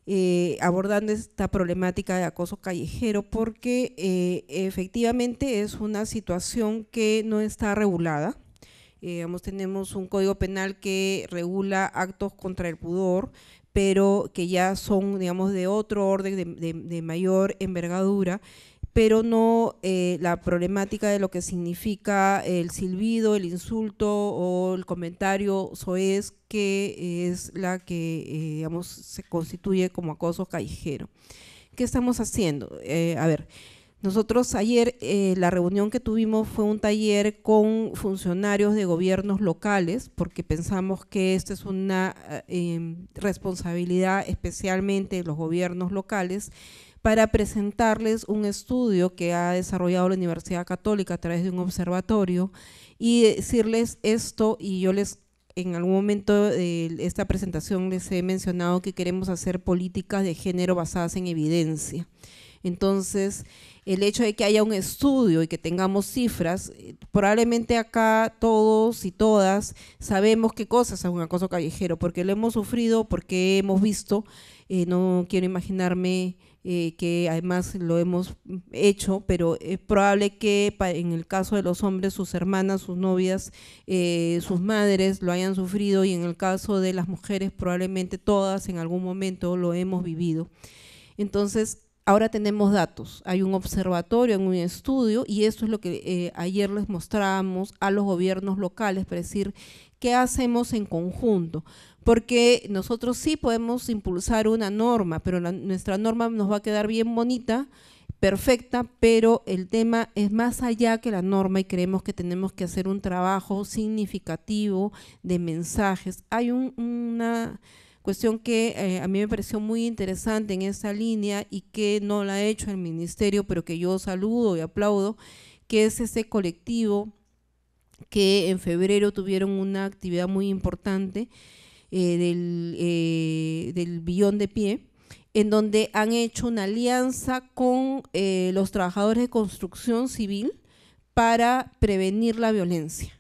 C: eh, abordando esta problemática de acoso callejero porque eh, efectivamente es una situación que no está regulada. Eh, tenemos un código penal que regula actos contra el pudor pero que ya son, digamos, de otro orden, de, mayor envergadura, pero no eh, la problemática de lo que significa el silbido, el insulto o el comentario soez, que es la que, eh, digamos, se constituye como acoso callejero. ¿Qué estamos haciendo? Eh, a ver, nosotros ayer eh, la reunión que tuvimos fue un taller con funcionarios de gobiernos locales, porque pensamos que esta es una eh, em, responsabilidad especialmente de los gobiernos locales, para presentarles un estudio que ha desarrollado la Universidad Católica a través de un observatorio y decirles esto y yo les en algún momento de esta presentación les he mencionado que queremos hacer políticas de género basadas en evidencia. Entonces, el hecho de que haya un estudio y que tengamos cifras, eh, probablemente acá todos y todas sabemos qué cosas es un acoso callejero, porque lo hemos sufrido, porque hemos visto, eh, no quiero imaginarme eh, que además lo hemos hecho, pero es probable que en el caso de los hombres, sus hermanas, sus novias, sus madres lo hayan sufrido y en el caso de las mujeres probablemente todas en algún momento lo hemos vivido. Entonces, Ahora tenemos datos, hay un observatorio, hay un estudio y esto es lo que eh, ayer les mostrábamos a los gobiernos locales para decir qué hacemos en conjunto, porque nosotros sí podemos impulsar una norma, pero nuestra norma nos va a quedar bien bonita, perfecta, pero el tema es más allá que la norma y creemos que tenemos que hacer un trabajo significativo de mensajes. Hay una cuestión que eh, a mí me pareció muy interesante en esa línea y que no la ha hecho el ministerio, pero que yo saludo y aplaudo, que es ese colectivo que en febrero tuvieron una actividad muy importante eh, del, eh, del billón de pie, en donde han hecho una alianza con los trabajadores de construcción civil para prevenir la violencia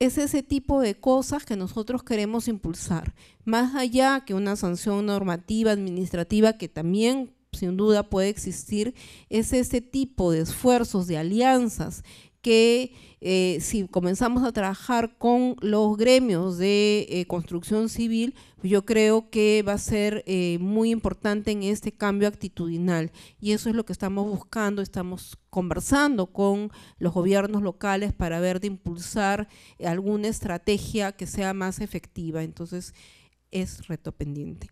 C: es ese tipo de cosas que nosotros queremos impulsar, más allá que una sanción normativa, administrativa, que también sin duda puede existir, es ese tipo de esfuerzos, de alianzas que eh, si comenzamos a trabajar con los gremios de eh, construcción civil, pues yo creo que va a ser eh, muy importante en este cambio actitudinal. Y eso es lo que estamos buscando, estamos conversando con los gobiernos locales para ver de impulsar alguna estrategia que sea más efectiva. Entonces, es reto pendiente.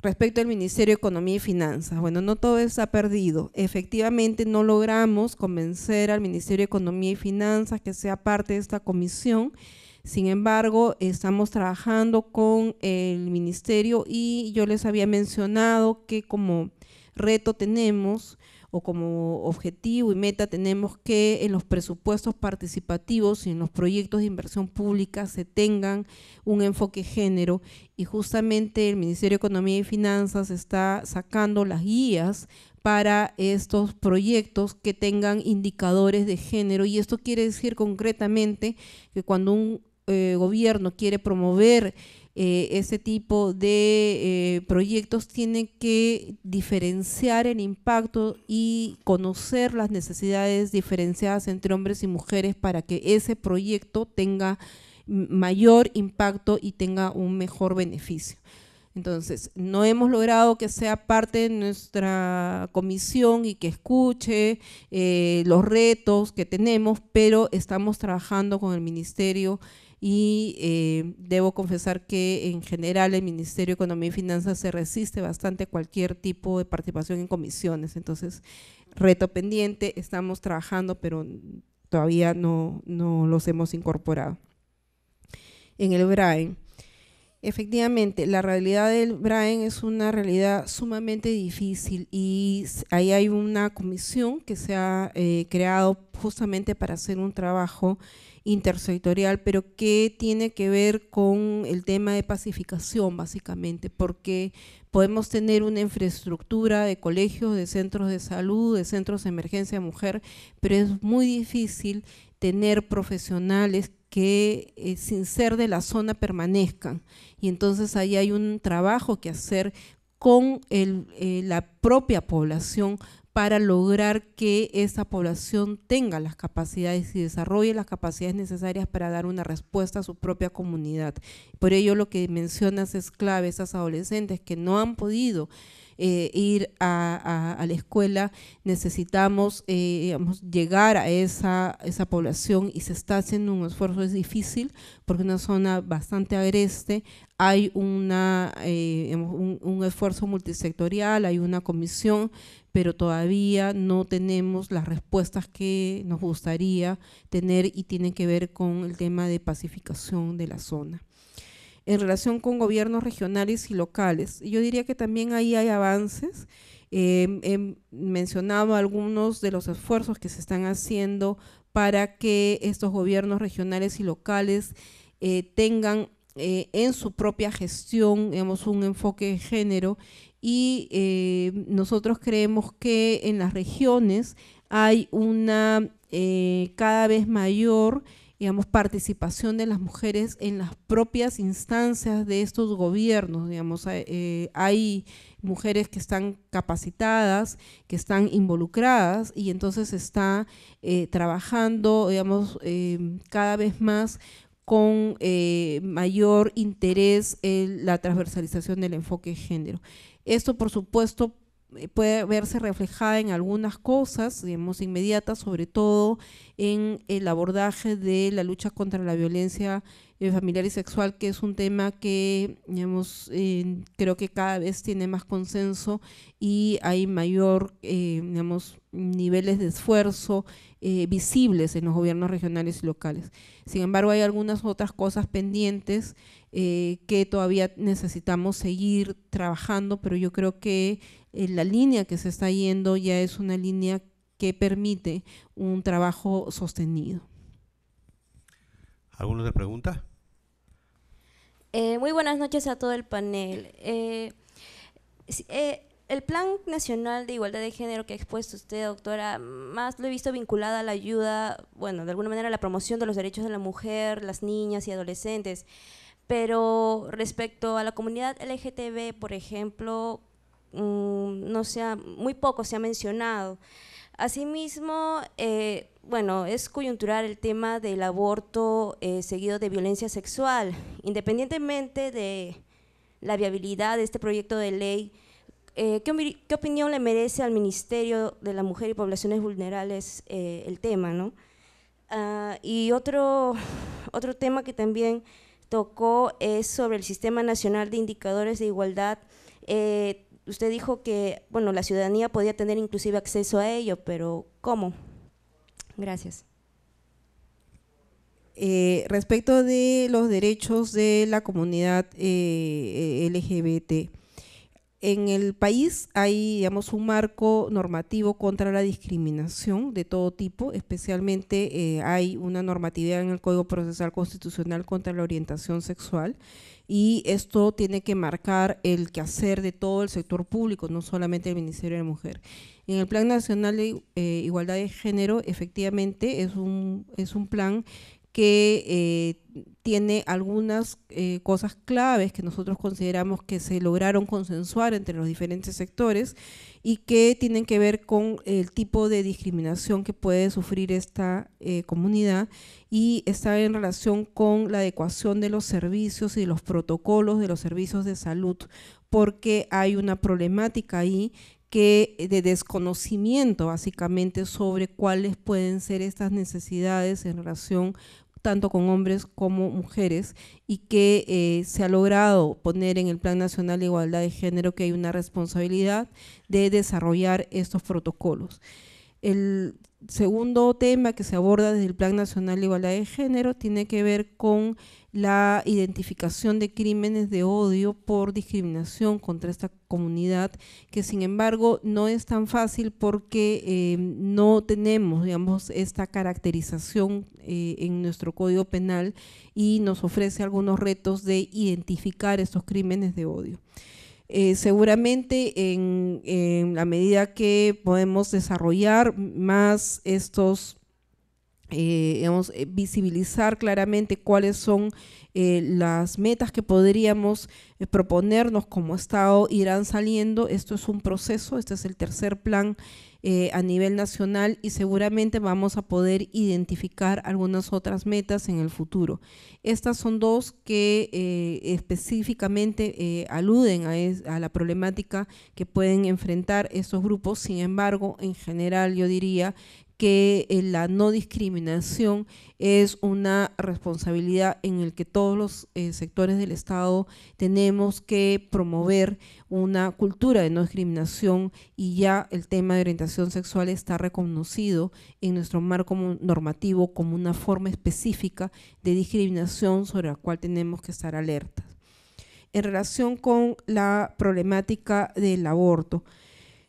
C: Respecto al Ministerio de Economía y Finanzas, bueno, no todo está perdido. Efectivamente, no logramos convencer al Ministerio de Economía y Finanzas que sea parte de esta comisión. Sin embargo, estamos trabajando con el Ministerio y yo les había mencionado que como reto tenemos o como objetivo y meta tenemos que en los presupuestos participativos y en los proyectos de inversión pública se tengan un enfoque género y justamente el Ministerio de Economía y Finanzas está sacando las guías para estos proyectos que tengan indicadores de género y esto quiere decir concretamente que cuando un eh, gobierno quiere promover eh, ese tipo de eh, proyectos tiene que diferenciar el impacto y conocer las necesidades diferenciadas entre hombres y mujeres para que ese proyecto tenga mayor impacto y tenga un mejor beneficio. Entonces, no hemos logrado que sea parte de nuestra comisión y que escuche eh, los retos que tenemos, pero estamos trabajando con el Ministerio y eh, debo confesar que en general el Ministerio de Economía y Finanzas se resiste bastante a cualquier tipo de participación en comisiones. Entonces, reto pendiente, estamos trabajando, pero todavía no, no los hemos incorporado. En el Brain. Efectivamente, la realidad del Brain es una realidad sumamente difícil y ahí hay una comisión que se ha eh, creado justamente para hacer un trabajo intersectorial, pero que tiene que ver con el tema de pacificación, básicamente, porque podemos tener una infraestructura de colegios, de centros de salud, de centros de emergencia mujer, pero es muy difícil tener profesionales que eh, sin ser de la zona permanezcan. Y entonces ahí hay un trabajo que hacer con eh, la propia población para lograr que esa población tenga las capacidades y desarrolle las capacidades necesarias para dar una respuesta a su propia comunidad. Por ello lo que mencionas es clave, esas adolescentes que no han podido eh, ir a, la escuela, necesitamos eh, llegar a esa, población y se está haciendo un esfuerzo, es difícil porque es una zona bastante agreste, hay una, eh, un, un, esfuerzo multisectorial, hay una comisión, pero todavía no tenemos las respuestas que nos gustaría tener y tienen que ver con el tema de pacificación de la zona en relación con gobiernos regionales y locales. Yo diría que también ahí hay avances. Eh, he mencionado algunos de los esfuerzos que se están haciendo para que estos gobiernos regionales y locales eh, tengan eh, en su propia gestión, digamos, un enfoque de género y nosotros creemos que en las regiones hay una cada vez mayor digamos, participación de las mujeres en las propias instancias de estos gobiernos. Digamos, eh, eh, hay mujeres que están capacitadas, que están involucradas y entonces está eh, trabajando, digamos, cada vez más con mayor interés en la transversalización del enfoque de género. Esto, por supuesto, eh, puede verse reflejada en algunas cosas, digamos, inmediatas, sobre todo en el abordaje de la lucha contra la violencia eh, familiar y sexual, que es un tema que, digamos, eh, creo que cada vez tiene más consenso y hay mayor, digamos, niveles de esfuerzo visibles en los gobiernos regionales y locales. Sin embargo, hay algunas otras cosas pendientes que todavía necesitamos seguir trabajando, pero yo creo que eh, la línea que se está yendo ya es una línea que permite un trabajo
E: sostenido.
A: ¿Alguna otra pregunta?
E: Eh, muy buenas noches a todo el panel. Eh, el Plan Nacional de Igualdad de Género que ha expuesto usted, doctora, más lo he visto vinculada a la ayuda, bueno, de alguna manera a la promoción de los derechos de la mujer, las niñas y adolescentes. Pero respecto a la comunidad LGTB, por ejemplo, Mm, no sea, muy poco se ha mencionado. Asimismo, eh, bueno, es coyuntural el tema del aborto eh, seguido de violencia sexual. Independientemente de la viabilidad de este proyecto de ley, eh, ¿qué, opinión le merece al Ministerio de la Mujer y Poblaciones Vulnerables el tema? ¿no? Ah, y otro, otro tema que también tocó es sobre el Sistema Nacional de Indicadores de Igualdad usted dijo que, bueno, la ciudadanía podía tener inclusive acceso a ello, pero ¿cómo? Gracias.
C: Eh, respecto de los derechos de la comunidad eh, eh, LGBT, en el país hay, digamos, un marco normativo contra la discriminación de todo tipo, especialmente hay una normatividad en el Código Procesal Constitucional contra la orientación sexual y esto tiene que marcar el quehacer de todo el sector público, no solamente el Ministerio de la Mujer. En el Plan Nacional de eh, Igualdad de Género, efectivamente, es un, es un plan que eh, tiene algunas eh, cosas claves que nosotros consideramos que se lograron consensuar entre los diferentes sectores y que tienen que ver con el tipo de discriminación que puede sufrir esta eh, comunidad y está en relación con la adecuación de los servicios y los protocolos de los servicios de salud, porque hay una problemática ahí que eh, de desconocimiento básicamente sobre cuáles pueden ser estas necesidades en relación tanto con hombres como mujeres, y que eh, se ha logrado poner en el Plan Nacional de Igualdad de Género que hay una responsabilidad de desarrollar estos protocolos. El segundo tema que se aborda desde el Plan Nacional de Igualdad de Género tiene que ver con la identificación de crímenes de odio por discriminación contra esta comunidad, que sin embargo no es tan fácil porque eh, no tenemos, digamos, esta caracterización eh, en nuestro Código Penal y nos ofrece algunos retos de identificar estos crímenes de odio. Eh, seguramente en, la medida que podemos desarrollar más estos, eh, eh, visibilizar claramente cuáles son las metas que podríamos proponernos como Estado, irán saliendo. Esto es un proceso, este es el tercer plan eh, a nivel nacional y seguramente vamos a poder identificar algunas otras metas en el futuro. Estas son dos que eh, específicamente eh, aluden a, a, la problemática que pueden enfrentar estos grupos, sin embargo, en general yo diría que eh, la no discriminación es una responsabilidad en el que todos los eh, sectores del Estado tenemos que promover una cultura de no discriminación y ya el tema de orientación sexual está reconocido en nuestro marco normativo como una forma específica de discriminación sobre la cual tenemos que estar alertas. En relación con la problemática del aborto,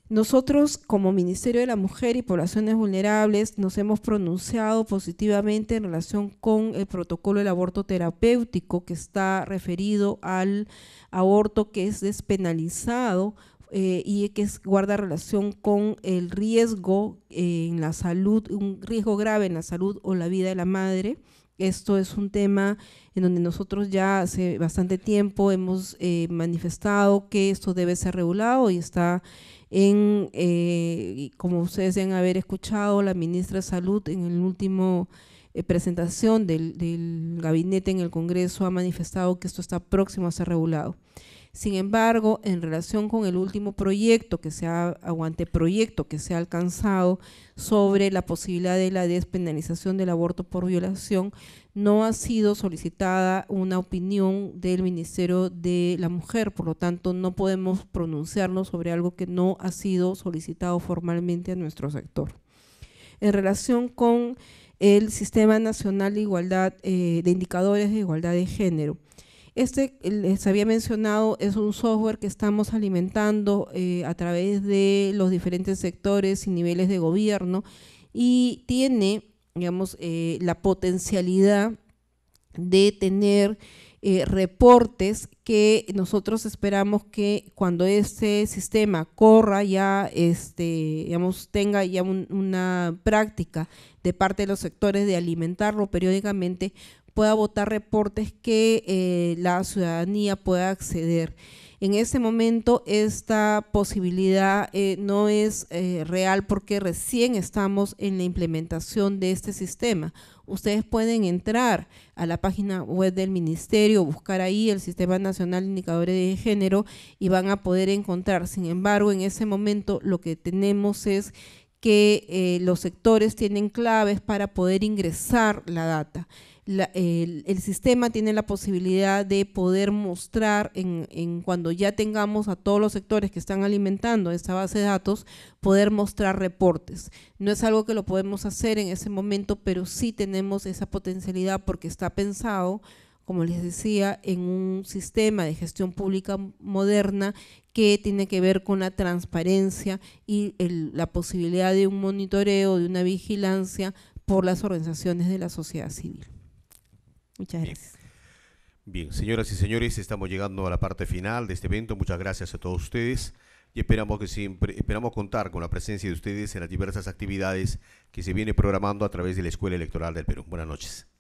C: nosotros como Ministerio de la Mujer y Poblaciones Vulnerables nos hemos pronunciado positivamente en relación con el protocolo del aborto terapéutico que está referido al aborto que es despenalizado eh, y que guarda relación con el riesgo eh, en la salud, un riesgo grave en la salud o la vida de la madre. Esto es un tema en donde nosotros ya hace bastante tiempo hemos eh, manifestado que esto debe ser regulado y está en, eh, como ustedes deben haber escuchado, la ministra de Salud en el último eh, presentación del gabinete en el Congreso ha manifestado que esto está próximo a ser regulado. Sin embargo, en relación con el último proyecto que se ha, que se ha alcanzado sobre la posibilidad de la despenalización del aborto por violación, no ha sido solicitada una opinión del Ministerio de la Mujer, por lo tanto no podemos pronunciarnos sobre algo que no ha sido solicitado formalmente a nuestro sector. En relación con el Sistema Nacional de Igualdad eh, de Indicadores de Igualdad de Género, este, les había mencionado, es un software que estamos alimentando eh, a través de los diferentes sectores y niveles de gobierno y tiene, digamos, eh, la potencialidad de tener eh, reportes que nosotros esperamos que cuando este sistema corra ya, este, digamos, tenga ya una práctica de parte de los sectores de alimentarlo periódicamente, pueda votar reportes que eh, la ciudadanía pueda acceder. En este momento esta posibilidad eh, no es eh, real porque recién estamos en la implementación de este sistema. Ustedes pueden entrar a la página web del ministerio, buscar ahí el Sistema Nacional de Indicadores de Género y van a poder encontrar. Sin embargo, en ese momento lo que tenemos es que los sectores tienen claves para poder ingresar la data el, sistema tiene la posibilidad de poder mostrar en, cuando ya tengamos a todos los sectores que están alimentando esta base de datos, poder mostrar reportes. No es algo que lo podemos hacer en ese momento, pero sí tenemos esa potencialidad porque está pensado, como les decía, en un sistema de gestión pública moderna que tiene que ver con la transparencia y la posibilidad de un monitoreo, de una vigilancia por las organizaciones de la sociedad civil. Muchas gracias.
A: Bien. señoras y señores, estamos llegando a la parte final de este evento. Muchas gracias a todos ustedes y esperamos que siempre esperamos contar con la presencia de ustedes en las diversas actividades que se viene programando a través de la Escuela Electoral del Perú. Buenas noches.